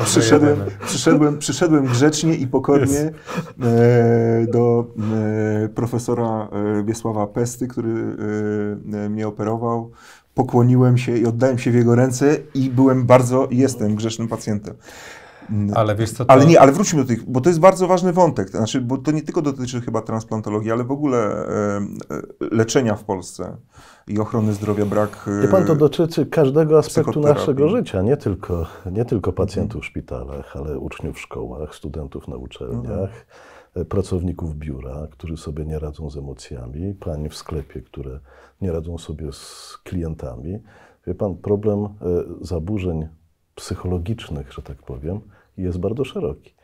przyszedłem, przyszedłem, przyszedłem grzecznie i pokornie e, do e, profesora e, Wiesława Pesty, który e, e, mnie operował pokłoniłem się i oddałem się w jego ręce i byłem bardzo, jestem grzesznym pacjentem. Ale wiesz co, to... Ale nie, ale wróćmy do tych, bo to jest bardzo ważny wątek, to znaczy, bo to nie tylko dotyczy chyba transplantologii, ale w ogóle e, leczenia w Polsce i ochrony zdrowia, brak e, Wie pan, to dotyczy każdego aspektu naszego życia, nie tylko, nie tylko pacjentów w szpitalach, ale uczniów w szkołach, studentów na uczelniach, mhm. pracowników biura, którzy sobie nie radzą z emocjami, pań w sklepie, które nie radzą sobie z klientami. Wie pan, problem e, zaburzeń psychologicznych, że tak powiem, jest bardzo szeroki.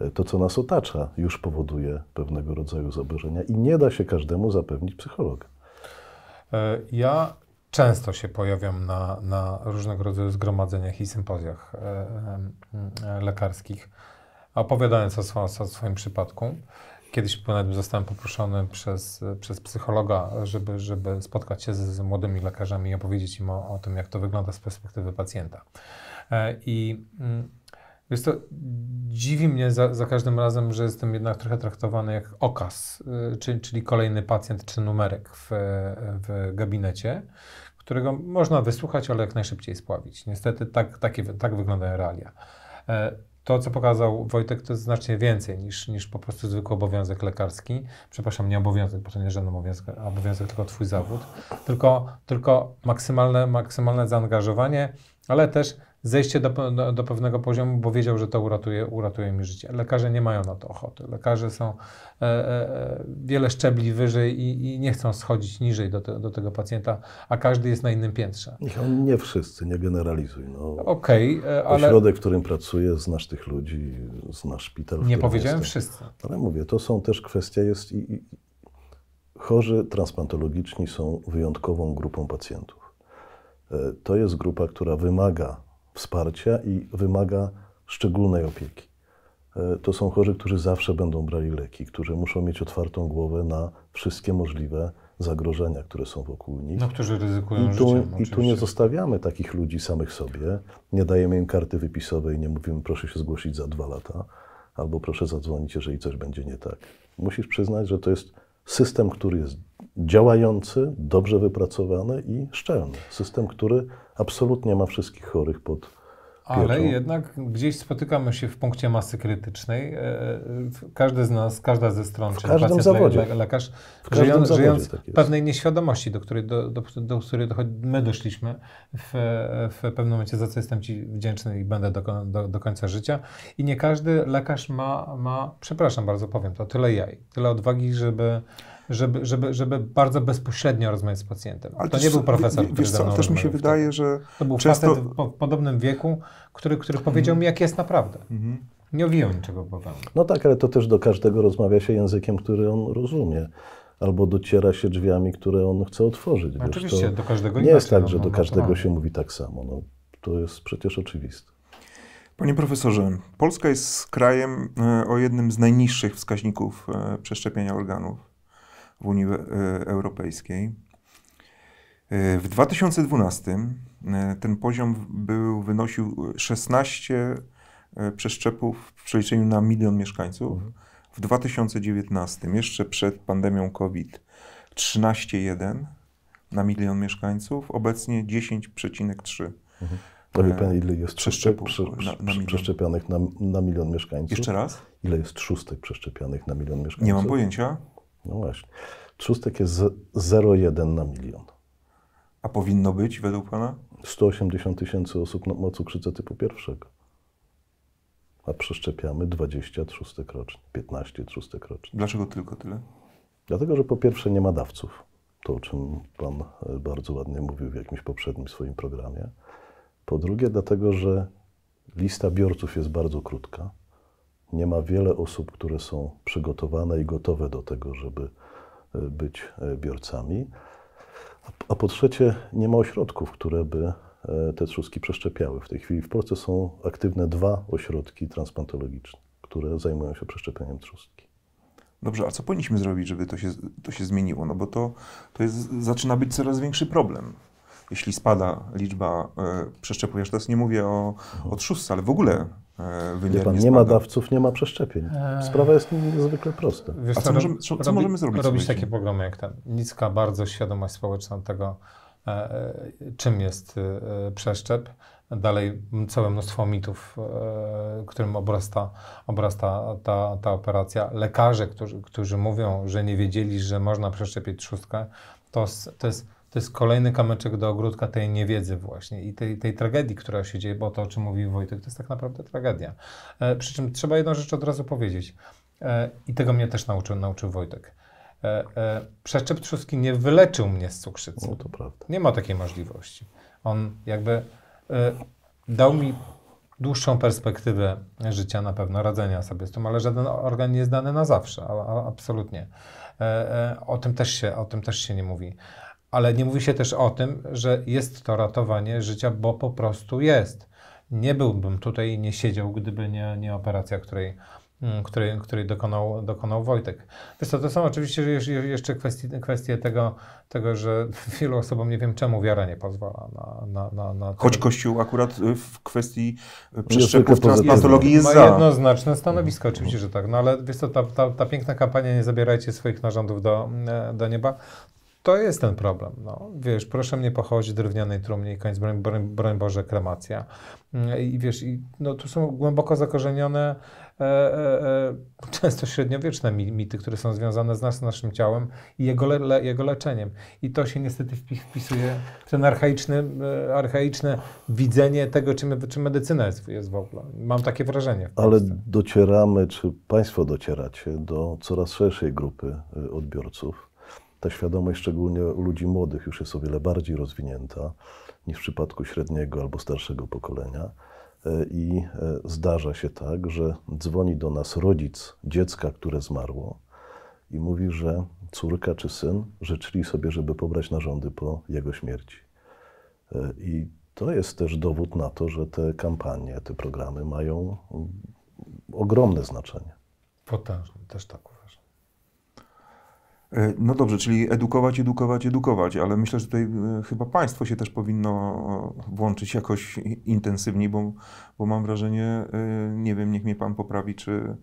E, to, co nas otacza, już powoduje pewnego rodzaju zaburzenia i nie da się każdemu zapewnić psychologa. E, ja często się pojawiam na, na różnego rodzaju zgromadzeniach i sympozjach e, lekarskich, opowiadając o, o swoim przypadku. Kiedyś nawet zostałem poproszony przez, przez psychologa, żeby, żeby spotkać się z, z młodymi lekarzami i opowiedzieć im o, o, tym, jak to wygląda z perspektywy pacjenta. I mm, jest to, dziwi mnie za, za, każdym razem, że jestem jednak trochę traktowany jak okaz, y, czyli, czyli kolejny pacjent czy numerek w, w gabinecie, którego można wysłuchać, ale jak najszybciej spławić. Niestety tak, takie, tak wyglądają realia. E, to, co pokazał Wojtek, to jest znacznie więcej niż, niż po prostu zwykły obowiązek lekarski. Przepraszam, nie obowiązek, bo to nie żaden obowiązek, obowiązek tylko Twój zawód. Tylko, tylko maksymalne, maksymalne zaangażowanie, ale też zejście do, do, do, pewnego poziomu, bo wiedział, że to uratuje, uratuje mi życie. Lekarze nie mają na to ochoty. Lekarze są e, e, e wiele szczebli wyżej i, i, nie chcą schodzić niżej do, te, do tego pacjenta, a każdy jest na innym piętrze. Nie wszyscy, nie generalizuj. No, Okej, okay, e, ale... Ośrodek, w którym pracuję, znasz tych ludzi, znasz szpital. Nie powiedziałem jestem. wszyscy. Ale mówię, to są też kwestia jest i, i chorzy transplantologiczni są wyjątkową grupą pacjentów. E, to jest grupa, która wymaga wsparcia i wymaga szczególnej opieki. E, to są chorzy, którzy zawsze będą brali leki, którzy muszą mieć otwartą głowę na wszystkie możliwe zagrożenia, które są wokół nich. No, którzy ryzykują I tu, życiem, I tu nie zostawiamy takich ludzi samych sobie, nie dajemy im karty wypisowej, nie mówimy proszę się zgłosić za dwa lata, albo proszę zadzwonić, jeżeli coś będzie nie tak. Musisz przyznać, że to jest system, który jest działający, dobrze wypracowany i szczelny. System, który absolutnie ma wszystkich chorych pod pieczą. Ale jednak gdzieś spotykamy się w punkcie masy krytycznej. E, e, każdy z nas, każda ze stron, w czy pacjent, zawodzie. lekarz, w żyjąc, żyjąc tak pewnej nieświadomości, do której, do, do, do której my doszliśmy w, w pewnym momencie, za co jestem Ci wdzięczny i będę do, do, do końca życia. I nie każdy lekarz ma, ma, przepraszam bardzo, powiem to, tyle jaj, tyle odwagi, żeby żeby, żeby, żeby bardzo bezpośrednio rozmawiać z pacjentem. Ale to nie był profesor, w, który co, też mi się wydaje, że To był często... facet w, po, w podobnym wieku, który, który powiedział mi, mhm. jak jest naprawdę. Mhm. Nie owijał niczego bawełny. No tak, ale to też do każdego rozmawia się językiem, który on rozumie. Albo dociera się drzwiami, które on chce otworzyć. No wiesz, oczywiście, do każdego nie jest tak, no, że no, do no każdego no, się no. mówi tak samo. No, to jest przecież oczywiste. Panie profesorze, Polska jest krajem e, o jednym z najniższych wskaźników e, przeszczepienia organów w Unii e, Europejskiej. E, w 2012 e, ten poziom był, wynosił 16 przeszczepów w przeliczeniu na milion mieszkańców. Mhm. W 2019, jeszcze przed pandemią COVID, 13,1 na milion mieszkańców, obecnie 10,3. To Powie pan, ile jest przeszczepów przeszczepianych na, na milion mieszkańców? Jeszcze raz? Ile jest szóstek przeszczepianych na milion mieszkańców? Nie mam pojęcia. No właśnie. Trzustek jest 0,1 na milion. A powinno być według Pana? 180 tysięcy osób na mocy cukrzycę typu pierwszego. A przeszczepiamy 20 trzustek rocznie, 15 trzustek rocznie. Dlaczego tylko tyle? Dlatego, że po pierwsze nie ma dawców. To, o czym Pan e, bardzo ładnie mówił w jakimś poprzednim swoim programie. Po drugie, dlatego, że lista biorców jest bardzo krótka nie ma wiele osób, które są przygotowane i gotowe do tego, żeby e, być e, biorcami. A po trzecie, nie ma ośrodków, które by e, te trzustki przeszczepiały. W tej chwili w Polsce są aktywne dwa ośrodki transplantologiczne, które zajmują się przeszczepieniem trzustki. Dobrze, a co powinniśmy zrobić, żeby to się, to się zmieniło? No bo to, to jest, zaczyna być coraz większy problem. Jeśli spada liczba y, przeszczepów, ja teraz nie mówię o, o trzustce, ale w ogóle E, pan, nie, ma dawców, nie ma przeszczepień. E, Sprawa jest niezwykle prosta. Wiesz, A co, możemy, co, co robi, możemy zrobić? Robić takie programy jak ten. Niska bardzo świadomość społeczna tego, e, czym jest przeszczep. Dalej całe mnóstwo mitów, którym obrasta, obrasta ta, ta operacja. Lekarze, którzy, którzy mówią, że nie wiedzieli, że można przeszczepić trzustkę, to, to jest to jest kolejny kamyczek do ogródka tej niewiedzy właśnie i tej, tej tragedii, która się dzieje, bo to, o czym mówił Wojtek, to jest tak naprawdę tragedia. E, przy czym trzeba jedną rzecz od razu powiedzieć e, i tego mnie też nauczył, nauczył Wojtek. E, e, przeszczep trzustki nie wyleczył mnie z cukrzycy. No to prawda. Nie ma takiej możliwości. On jakby e, dał mi dłuższą perspektywę życia na pewno, radzenia sobie z tym, ale żaden organ nie jest dany na zawsze, a, a absolutnie. E, e, o, tym też się, o tym też się nie mówi. Ale nie mówi się też o tym, że jest to ratowanie życia, bo po prostu jest. Nie byłbym tutaj i nie siedział, gdyby nie, nie operacja, której, mm, której, której dokonał, dokonał Wojtek. Wiesz co, to są oczywiście jeszcze kwestie, kwestie tego, tego, że wielu osobom nie wiem czemu wiara nie pozwala na... na, na, na Choć Kościół akurat y, w kwestii y, przeszczepów transplantologii jest, jest ma za. jednoznaczne stanowisko, mhm. oczywiście, że tak. No ale wiesz co, ta, ta, ta piękna kampania Nie zabierajcie swoich narządów do, mm, do nieba to jest ten problem. No. Wiesz, proszę mnie pochodzić drewnianej trumnie i koniec, broń, broń, broń Boże, kremacja. Mm, I wiesz, i, no, tu są głęboko zakorzenione, e, e, e często średniowieczne mity, które są związane z, nas, z naszym ciałem i jego, le, jego leczeniem. I to się niestety wpisuje w ten archaiczny, e, archaiczne widzenie tego, czym, czym medycyna jest, jest w ogóle. Mam takie wrażenie. Ale docieramy, czy Państwo docieracie do coraz szerszej grupy e, odbiorców ta świadomość, szczególnie u ludzi młodych, już jest o wiele bardziej rozwinięta niż w przypadku średniego albo starszego pokolenia. E, I e, zdarza się tak, że dzwoni do nas rodzic dziecka, które zmarło, i mówi, że córka czy syn życzyli sobie, żeby pobrać narządy po jego śmierci. E, I to jest też dowód na to, że te kampanie, te programy mają mm, ogromne znaczenie. Potężne, też tak E, no dobrze, czyli edukować, edukować, edukować, ale myślę, że tutaj e, chyba państwo się też powinno włączyć jakoś intensywniej, bo, bo mam wrażenie, e, nie wiem, niech mnie pan poprawi, czy,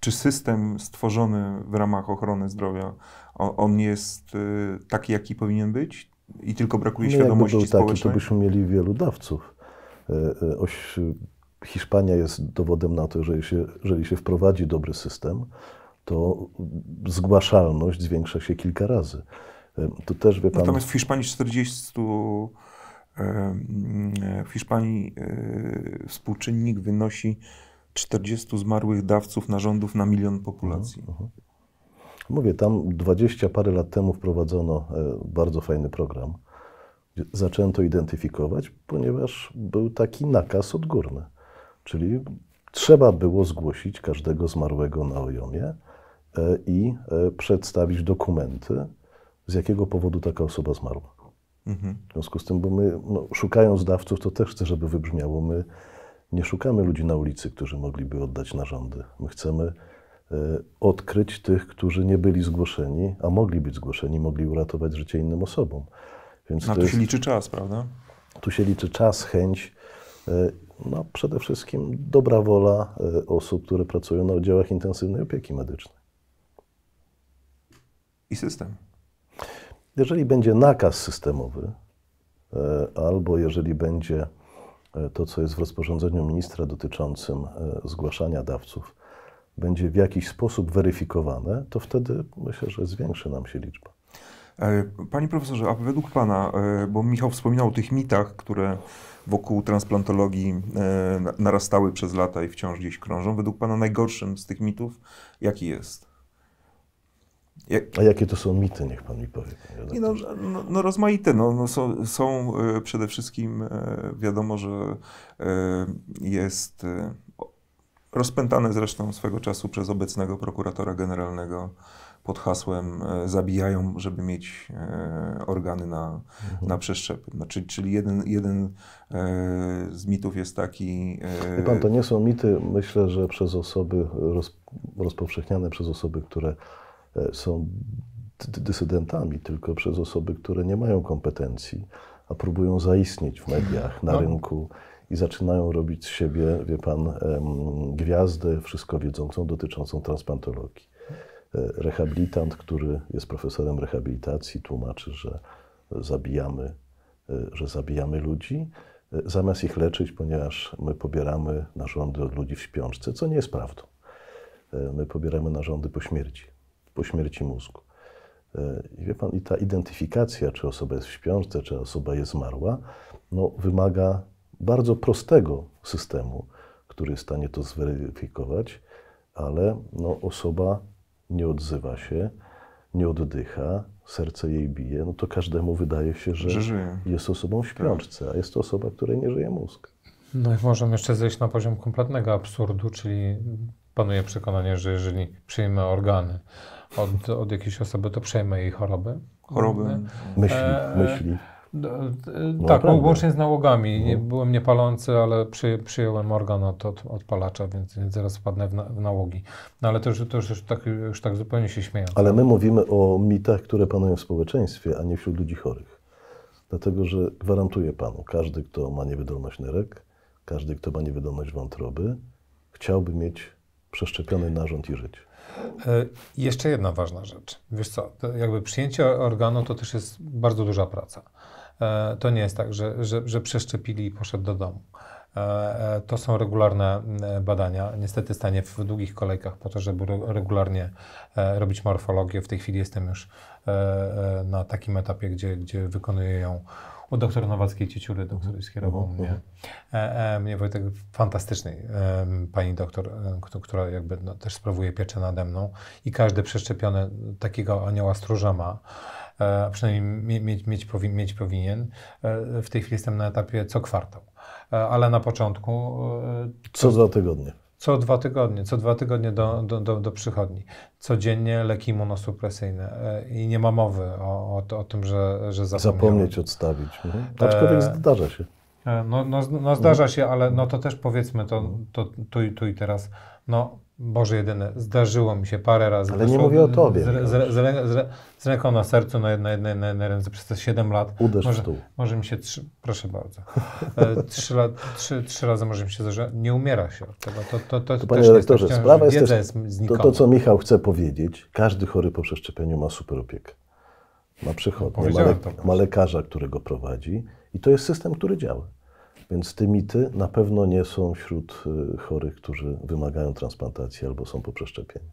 czy, system stworzony w ramach ochrony zdrowia, on jest taki, jaki powinien być i tylko brakuje Nie, no, świadomości był społecznej? Taki, to byśmy mieli wielu dawców. Oś, Hiszpania jest dowodem na to, że się, jeżeli się wprowadzi dobry system, to zgłaszalność zwiększa się kilka razy. E, to też wie pan... Natomiast w Hiszpanii 40 e, e, w Hiszpanii współczynnik wynosi 40 zmarłych dawców narządów na milion populacji. Uh mhm, -huh. Mhm. Mówię, tam 20 parę lat temu wprowadzono bardzo fajny program. Zaczęto identyfikować, ponieważ był taki nakaz odgórny. Czyli trzeba było zgłosić każdego zmarłego na ojomie E, i e, przedstawić dokumenty, z jakiego powodu taka osoba zmarła. Mhm. W związku z tym, bo my no, szukając dawców, to też chcę, żeby wybrzmiało, my nie szukamy ludzi na ulicy, którzy mogliby oddać narządy. My chcemy e, odkryć tych, którzy nie byli zgłoszeni, a mogli być zgłoszeni, mogli uratować życie innym osobom. Więc no, to tu jest, się liczy czas, prawda? Tu się liczy czas, chęć, no przede wszystkim dobra wola osób, które pracują na oddziałach intensywnej opieki medycznej i system. Jeżeli będzie nakaz systemowy, e, albo jeżeli będzie e, to, co jest w rozporządzeniu ministra dotyczącym e, zgłaszania dawców, będzie w jakiś sposób weryfikowane, to wtedy myślę, że zwiększy nam się liczba. Panie profesorze, a według Pana, bo Michał wspominał o tych mitach, które wokół transplantologii narastały przez lata i wciąż gdzieś krążą, według Pana najgorszym z tych mitów jaki jest? Jak... A jakie to są mity, niech pan mi powie? Nie, no, no, no, rozmaite. No, no są, są e, przede wszystkim, e, wiadomo, że e, jest rozpętane zresztą swego czasu przez obecnego prokuratora generalnego pod hasłem zabijają, żeby mieć organy na, mhm. na przeszczepy. Znaczy, no, czyli jeden, jeden z mitów jest taki... Wie pan, to nie są mity, myślę, że przez osoby roz, rozpowszechniane przez osoby, które E, są dysydentami tylko przez osoby, które nie mają kompetencji, a próbują zaistnieć w mediach, na no. rynku i zaczynają robić z siebie, wie pan, gwiazdę wszystko wiedzącą dotyczącą transplantologii. E, rehabilitant, który jest profesorem rehabilitacji, tłumaczy, że zabijamy, e, że zabijamy ludzi, zamiast ich leczyć, ponieważ my pobieramy narządy od ludzi w śpiączce, co nie jest prawdą. My pobieramy narządy po śmierci po śmierci mózgu. E, I wie pan, i ta identyfikacja, czy osoba jest w śpiączce, czy osoba jest zmarła, no, wymaga bardzo prostego systemu, który jest w stanie to zweryfikować, ale no, osoba nie odzywa się, nie oddycha, serce jej bije, no to każdemu wydaje się, że, że jest osobą w śpiączce, a jest to osoba, której nie żyje mózg. No i możemy jeszcze zejść na poziom kompletnego absurdu, czyli panuje przekonanie, że jeżeli przyjmę organy od, od jakiejś osoby, to przejmę jej choroby. Choroby. E, myśli, e, myśli. No tak, no, naprawdę. łącznie z nałogami. No. Byłem niepalący, ale przy, przyjąłem organ od, od odpalacza, więc, więc zaraz wpadnę w, na, w, nałogi. No ale to, już, już, tak, już tak zupełnie się śmieję. Ale my mówimy o mitach, które panują w społeczeństwie, a nie wśród ludzi chorych. Dlatego, że gwarantuję Panu, każdy, kto ma niewydolność nerek, każdy, kto ma niewydolność wątroby, chciałby mieć przeszczepiony narząd i żyć. E, jeszcze jedna ważna rzecz. Wiesz co, jakby przyjęcie organu to też jest bardzo duża praca. E, to nie jest tak, że, że, że przeszczepili i poszedł do domu. E, to są regularne badania. Niestety stanie w długich kolejkach po to, żeby regularnie robić morfologię. W tej chwili jestem już na takim etapie, gdzie, gdzie wykonuję ją u doktor Nowackiej Cieciury, do której skierował mm. mnie. E, e, mnie Wojtek, fantastycznej e, pani doktor, e, która jakby no, też sprawuje pieczę nade mną i każdy przeszczepiony takiego anioła stróża ma. E, przynajmniej mieć, mieć, powi, mieć powinien. E, w tej chwili jestem na etapie co kwartał, e, ale na początku. E, co za tygodnie co dwa tygodnie, co dwa tygodnie do, do, do, do przychodni. Codziennie leki immunosupresyjne e, i nie ma mowy o, o, o tym, że, że Zapomnieć odstawić. Mhm. Aczkolwiek e... zdarza się. E, no, no, no zdarza mhm. się, ale no to też powiedzmy to, mhm. to tu, tu i teraz. No Boże jedyne, zdarzyło mi się parę razy. Ale nie mówię o tobie. Z, z, z, z, ręką na sercu, na jednej, na na ręce przez te 7 lat. Uderz może, w stół. Może mi się, trzy, proszę bardzo, e, trzy, lat, trzy, trzy razy może mi się zdarzyć, nie umiera się od tego. To, to, to, to panie jest sprawa jest, też, jest to, to, co Michał chce powiedzieć, każdy chory po przeszczepieniu ma super opiekę. Ma przychodnię, no, ma, le, ma lekarza, którego prowadzi i to jest system, który działa. Więc te mity na pewno nie są wśród y, chorych, którzy wymagają transplantacji albo są po przeszczepieniu.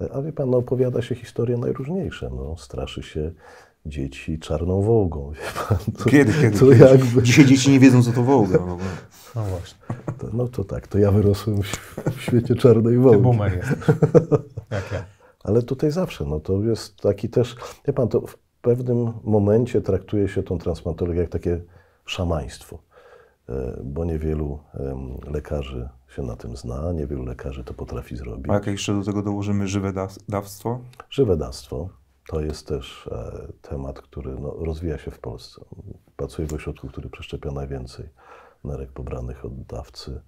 E, a wie pan, no, opowiada się historie najróżniejsze. No, straszy się dzieci czarną wołgą. Pan, to, kiedy, kiedy? To jakby... Dzisiaj dzieci nie wiedzą, co to wołga No właśnie. To, no to tak, to ja wyrosłem w, świecie czarnej wołgi. Ty boomer jesteś. Jak ja. Ale tutaj zawsze, no to jest taki też, wie pan, to w pewnym momencie traktuje się tą transplantologię jak takie szamaństwo. E, bo niewielu lekarzy się na tym zna, niewielu lekarzy to potrafi zrobić. A jak jeszcze do tego dołożymy żywe dawstwo? Żywe dawstwo to jest też e, temat, który no, rozwija się w Polsce. Pracuję w ośrodku, który przeszczepia najwięcej nerek pobranych od dawcy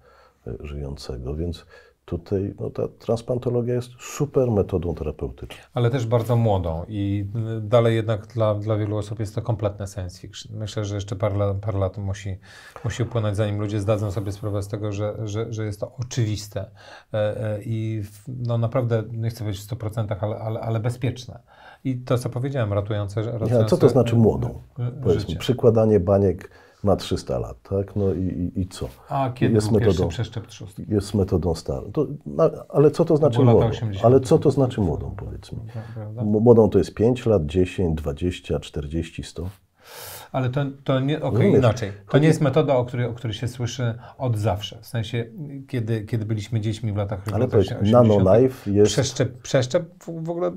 e, żyjącego, więc Tutaj no, ta transplantologia jest super metodą terapeutyczną. Ale też bardzo młodą i y, dalej jednak dla, dla wielu osób jest to kompletne sens. Myślę, że jeszcze parę, lat, parę lat musi, musi upłynąć, zanim ludzie zdadzą sobie sprawę z tego, że, że, że jest to oczywiste e, e, i no, naprawdę, nie chcę powiedzieć w 100%, ale, ale, ale bezpieczne. I to, co powiedziałem, ratujące... ratujące ja, co to znaczy młodą? Powiedzmy, przykładanie baniek na 300 lat, tak? No i, i, i co? A kiedy jest był metodą, przeszczep trzustki? Jest metodą starą. To, na, ale co to znaczy to młodą? Ale co to znaczy młodą, powiedz mi? Prawda? Młodą to jest 5 lat, 10, 20, 40, 100? Ale to, to nie, okay, no, inaczej. To nie jest metoda, o której, o której się słyszy od zawsze. W sensie, kiedy, kiedy byliśmy dziećmi w latach Ale to jest 80, nano life jest... Przeszczep, przeszczep w ogóle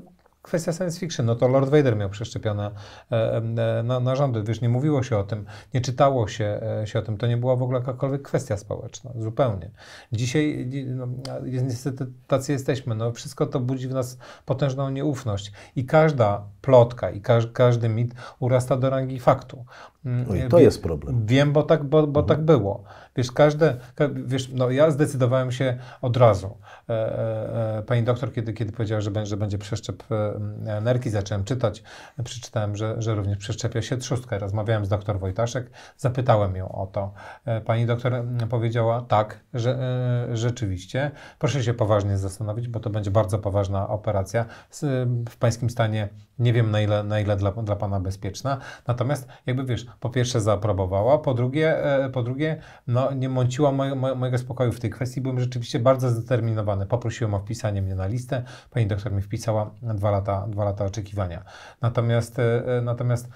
kwestia science fiction. No to Lord Vader miał przeszczepione e, e, narządy. Wiesz, nie mówiło się o tym, nie czytało się, e, się o tym. To nie była w ogóle jakakolwiek kwestia społeczna. Zupełnie. Dzisiaj no, niestety tacy jesteśmy. No, wszystko to budzi w nas potężną nieufność. I każda plotka i każ, każdy mit urasta do rangi faktu. Mm, no i to jest problem. Wiem, bo tak, bo, bo mhm. tak było. Wiesz, każde, wiesz, no ja zdecydowałem się od razu. E, e, e, pani doktor, kiedy, kiedy powiedziała, że będzie, że będzie przeszczep nerki, zacząłem czytać, przeczytałem, że, że również przeszczepia się trzustkę. Rozmawiałem z doktor Wojtaszek, zapytałem ją o to. Pani doktor powiedziała tak, że rzeczywiście, proszę się poważnie zastanowić, bo to będzie bardzo poważna operacja. W pańskim stanie nie wiem, na ile, na ile dla, dla Pana bezpieczna. Natomiast, jakby wiesz, po pierwsze zaaprobowała, po drugie, e, po drugie no, nie mąciła mojego, mojego spokoju w tej kwestii. Byłem rzeczywiście bardzo zdeterminowany. Poprosiłem o wpisanie mnie na listę. Pani doktor mi wpisała dwa lata, dwa lata oczekiwania. Natomiast, e, e, natomiast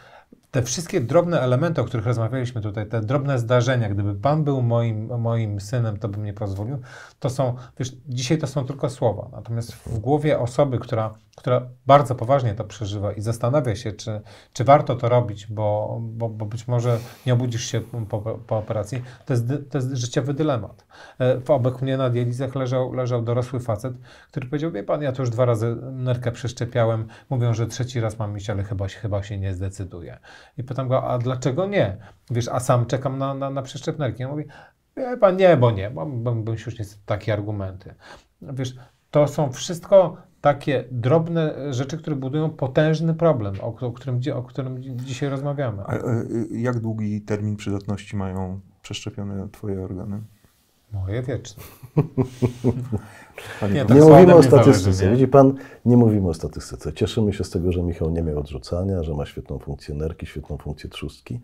te wszystkie drobne elementy, o których rozmawialiśmy tutaj, te drobne zdarzenia, gdyby Pan był moim, moim synem, to bym nie pozwolił, to są, wiesz, dzisiaj to są tylko słowa. Natomiast w głowie osoby, która, która bardzo poważnie to przeżywa i zastanawia się, czy, czy warto to robić, bo, bo, bo być może nie obudzisz się po, po operacji, to jest, to jest życiowy dylemat. E, obok mnie na dializach leżał, leżał dorosły facet, który powiedział, wie Pan, ja to już dwa razy nerkę przeszczepiałem, mówią, że trzeci raz mam iść, ale chyba, chyba się nie zdecyduje. I pytam go, a dlaczego nie? Wiesz, a sam czekam na, na, na przeszczepnerki. Ja mówię, wie pan, nie, bo nie, bo bym już nie takie argumenty. Wiesz, to są wszystko takie drobne rzeczy, które budują potężny problem, o, o, którym, o którym dzisiaj rozmawiamy. A, e, e, jak długi termin przydatności mają przeszczepione twoje organy? Moje wieczne. nie, tak nie mówimy o statystyce. Zależy, Widzi pan, nie mówimy o statystyce. Cieszymy się z tego, że Michał nie miał odrzucania, że ma świetną funkcję nerki, świetną funkcję trzustki.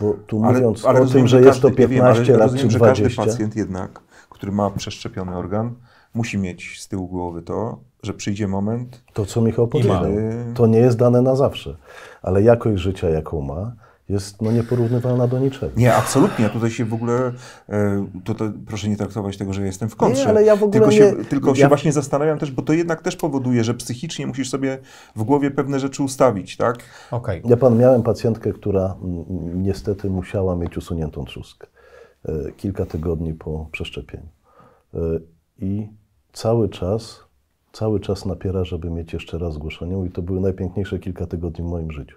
Bo tu ale, mówiąc ale o rozumiem, tym, że, każdy, jest to 15 wiem, lat czy 20. każdy pacjent jednak, który ma przeszczepiony organ, musi mieć z tyłu głowy to, że przyjdzie moment. To, co Michał powiedział, to nie jest dane na zawsze, ale jakość życia, jaką ma, jest no, nieporównywalna do niczego. Nie, absolutnie. Ja tutaj się w ogóle, e, to proszę nie traktować tego, że jestem w kontrze. Nie, ale ja w ogóle tylko nie, się, ja... właśnie zastanawiam też, bo to jednak też powoduje, że psychicznie musisz sobie w głowie pewne rzeczy ustawić, tak? Okay. Ja pan miałem pacjentkę, która niestety musiała mieć usuniętą trzustkę e, kilka tygodni po przeszczepieniu. E, I cały czas, cały czas napiera, żeby mieć jeszcze raz zgłoszenie i to były najpiękniejsze kilka tygodni w moim życiu.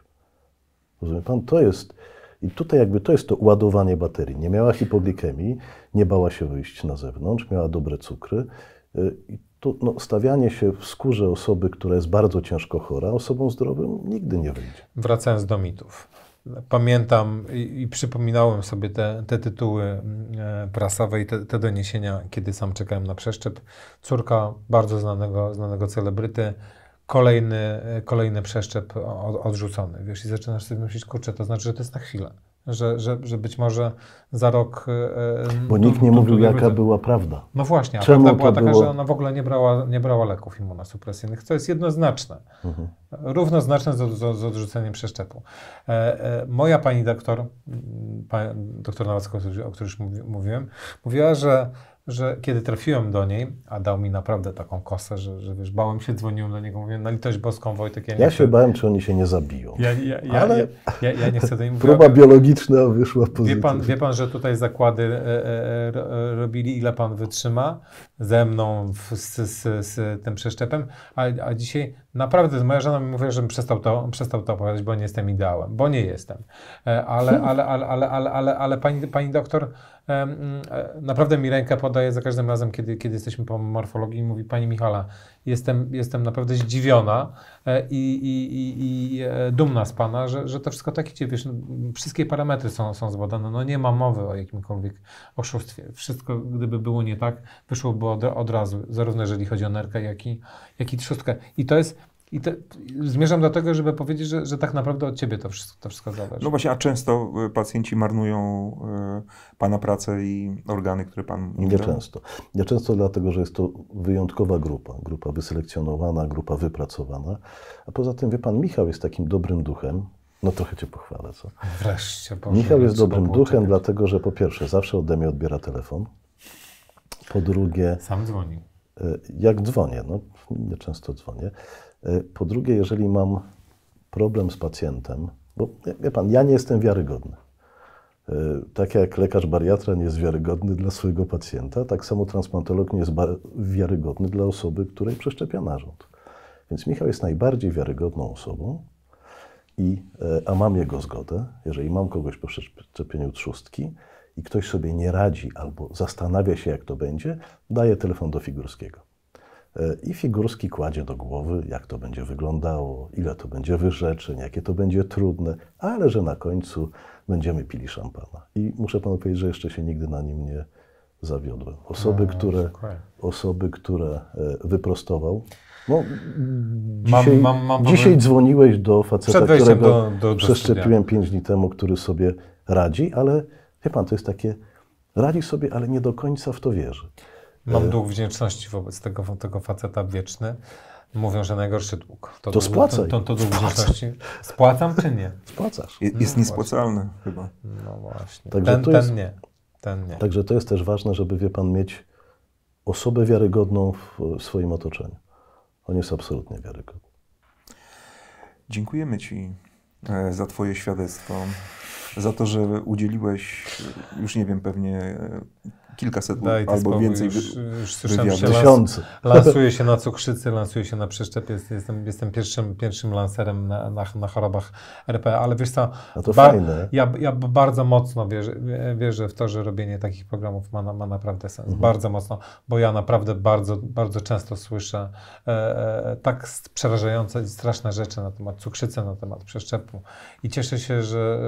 Rozumie pan? To jest, i tutaj jakby to jest to ładowanie baterii. Nie miała hipoglikemii, nie bała się wyjść na zewnątrz, miała dobre cukry. Y, I to no, stawianie się w skórze osoby, która jest bardzo ciężko chora, osobą zdrowym nigdy nie wyjdzie. Wracając do mitów. Pamiętam i, i przypominałem sobie te, te tytuły e, prasowe i te, te, doniesienia, kiedy sam czekałem na przeszczep. Córka bardzo znanego, znanego celebryty kolejny, kolejny przeszczep odrzucony, wiesz, i zaczynasz sobie myśleć, kurczę, to znaczy, że to jest na chwilę. Że, że, że być może za rok. E, Bo nikt nie do, mówił, jaka była prawda. No właśnie, a Czemu prawda była taka, było... że ona w ogóle nie brała, nie brała leków immunosupresyjnych, co jest jednoznaczne. Mhm. Równoznaczne z, z, z odrzuceniem przeszczepu. E, e, moja pani doktor, pa, doktor Nowacka, o której już mówiłem, mówiła, że że kiedy trafiłem do niej, a dał mi naprawdę taką kosę, że, że wiesz, bałem się, dzwoniłem do niego, mówię, na litość boską, Wojtek, ja nie Ja chcę... się bałem, czy oni się nie zabiją. Ja, ja, ja Ale ja, ja, nie chcę do nich Próba biologiczna wyszła pozytywnie. Wie pan, wie pan, że tutaj zakłady e, e, e, e robili, ile pan wytrzyma? ze mną, w, z, z, z, tym przeszczepem, a, a dzisiaj naprawdę moja żona mi mówi, żebym przestał to, przestał to opowiadać, bo nie jestem ideałem, bo nie jestem. E, ale, hmm. ale, ale, ale, ale, ale, ale pani, pani doktor e, naprawdę mi rękę podaje za każdym razem, kiedy, kiedy jesteśmy po morfologii i mówi, pani Michala, jestem, jestem naprawdę zdziwiona e, i, i, i e, dumna z Pana, że, że to wszystko tak idzie. Wiesz, no, wszystkie parametry są, są zbadane. No nie ma mowy o jakimkolwiek oszustwie. Wszystko, gdyby było nie tak, wyszłoby od, od razu, zarówno jeżeli chodzi o nerkę, jak i, jak i trzustkę. I to jest i te, zmierzam do tego, żeby powiedzieć, że, że tak naprawdę od ciebie to wszystko, to wszystko zależy. No właśnie, a często y, pacjenci marnują y, pana pracę i organy, które pan Nie często. Nie często dlatego, że jest to wyjątkowa grupa. Grupa wyselekcjonowana, grupa wypracowana. A poza tym, wie pan, Michał jest takim dobrym duchem. No trochę cię pochwalę, co? Wreszcie. Boże, Michał jest dobrym duchem, czekać. dlatego że po pierwsze, zawsze ode mnie odbiera telefon. Po drugie... Sam dzwoni. Y, jak dzwonię, no nie często dzwonię. Y, po drugie, jeżeli mam problem z pacjentem, bo wie pan, ja nie jestem wiarygodny. Y, tak jak lekarz bariatra nie jest wiarygodny dla swojego pacjenta, tak samo transplantolog nie jest wiarygodny dla osoby, której przeszczepia narząd. Więc Michał jest najbardziej wiarygodną osobą, i, e, a mam jego zgodę, jeżeli mam kogoś po przeszczepieniu trzustki i ktoś sobie nie radzi albo zastanawia się, jak to będzie, daję telefon do Figurskiego. E, I Figurski kładzie do głowy, jak to będzie wyglądało, ile to będzie wyrzeczeń, jakie to będzie trudne, ale że na końcu będziemy pili szampana. I muszę panu powiedzieć, że jeszcze się nigdy na nim nie zawiodłem. Osoby, no, które, osoby które e, wyprostował. No, dzisiaj, mam, mam, dzisiaj dzwoniłeś do faceta, którego do, do, do przeszczepiłem pięć dni temu, który sobie radzi, ale wie pan, to jest takie, radzi sobie, ale nie do końca w to wierzy. Mam y- dług wdzięczności wobec tego, tego faceta wieczny. Mówią, że najgorszy dług. To, to spłacaj. To, to, to dług wdzięczności. Spłacam czy nie? Spłacasz. Je, no jest no niespłacalny właśnie. chyba. No właśnie. Także ten, jest, ten, nie. ten nie. Także to jest też ważne, żeby, wie Pan, mieć osobę wiarygodną w swoim otoczeniu. On jest absolutnie wiarygodny. Dziękujemy Ci e, za Twoje świadectwo, za to, że udzieliłeś, już nie wiem, pewnie e, kilkaset Daj, albo spokój, więcej już, już słyszałem, wywiadów. Las, lansuje się na cukrzycy, lansuje się na przeszczepie. Jestem, jestem pierwszym, pierwszym lanserem na, na, na chorobach RP, ale wiesz co, no to fajne. Ja, ja bardzo mocno wierzę, wierzę w to, że robienie takich programów ma, ma naprawdę sens. Mhm. Bardzo mocno, bo ja naprawdę bardzo, bardzo często słyszę e, e tak przerażające i straszne rzeczy na temat cukrzycy, na temat przeszczepu. I cieszę się, że,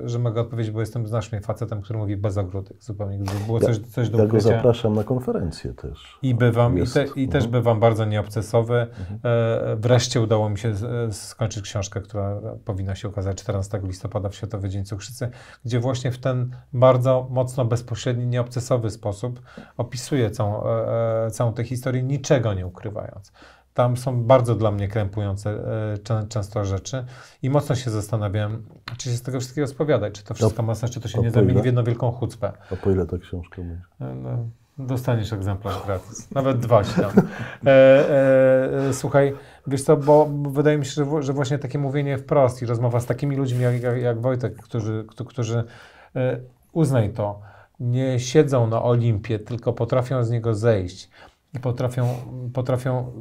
e, e, że mogę odpowiedzieć, bo jestem znacznie facetem, który mówi bez ogródek zupełnie. Gdyby było coś, coś do ukrycia. zapraszam na konferencję też. I bywam, Jest. i, te, i też mhm. bywam bardzo nieobcesowy. Mhm. E, wreszcie udało mi się e, skończyć książkę, która powinna się ukazać 14 listopada w Światowy Dzień Cukrzycy, gdzie właśnie w ten bardzo mocno bezpośredni, nieobcesowy sposób opisuje całą, e, całą tę historię, niczego nie ukrywając. Tam są bardzo dla mnie krępujące e, często rzeczy i mocno się zastanawiałem, czy się z tego wszystkiego spowiadać, czy to wszystko no, ma sens, czy to się nie zamieni w jedną wielką chucpę. A po ile ta książka będzie? No, dostaniesz egzemplarz gratis, nawet dwa się tam. E, e, słuchaj, wiesz co, bo wydaje mi się, że, że, właśnie takie mówienie wprost i rozmowa z takimi ludźmi jak, jak, jak Wojtek, którzy, którzy e, uznaj to, nie siedzą na Olimpie, tylko potrafią z niego zejść potrafią, potrafią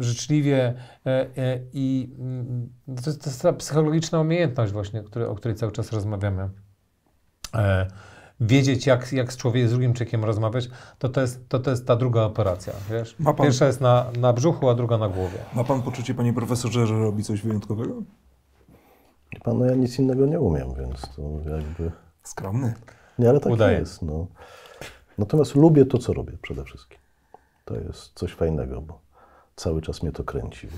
życzliwie e, e, i mm, to jest ta psychologiczna umiejętność właśnie, o której cały czas rozmawiamy. E, wiedzieć, jak, jak z człowiekiem, z drugim człowiekiem rozmawiać, to to jest, to to jest ta druga operacja, wiesz? Pan... Pierwsza jest na, na brzuchu, a druga na głowie. Ma Pan poczucie, Panie Profesorze, że robi coś wyjątkowego? Pan, no ja nic innego nie umiem, więc to jakby... Skromny. Nie, ale tak jest, no. Natomiast lubię to, co robię przede wszystkim. To jest coś fajnego, bo cały czas mnie to kręci.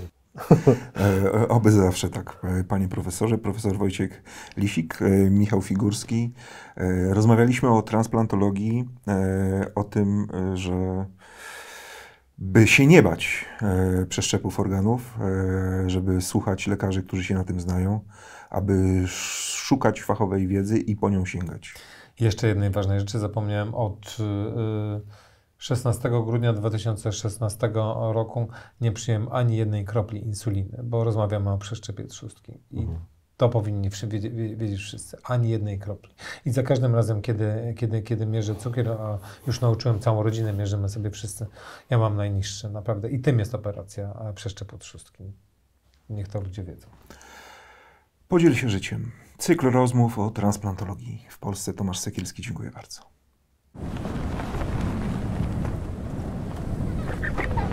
E, oby zawsze tak, e, panie profesorze. Profesor Wojciech Lisik, e, Michał Figurski. Rozmawialiśmy o transplantologii, o tym, że by się nie bać przeszczepów organów, żeby słuchać lekarzy, którzy się na tym znają, aby szukać fachowej wiedzy i po nią sięgać. Jeszcze jednej ważnej rzeczy zapomniałem od. Yy 16 grudnia 2016 roku nie przyjąłem ani jednej kropli insuliny, bo rozmawiamy o przeszczepie trzustki. I mhm. to powinni wiedzieć, wiedzieć wszyscy, ani jednej kropli. I za każdym razem, kiedy, kiedy, kiedy mierzę cukier, a już nauczyłem całą rodzinę, mierzymy sobie wszyscy, ja mam najniższe naprawdę. I tym jest operacja e, przeszczepu trzustki. Niech to ludzie wiedzą. Podziel się życiem. Cykl rozmów o transplantologii. W Polsce Tomasz Sekielski. Dziękuję bardzo. Ha ha ha!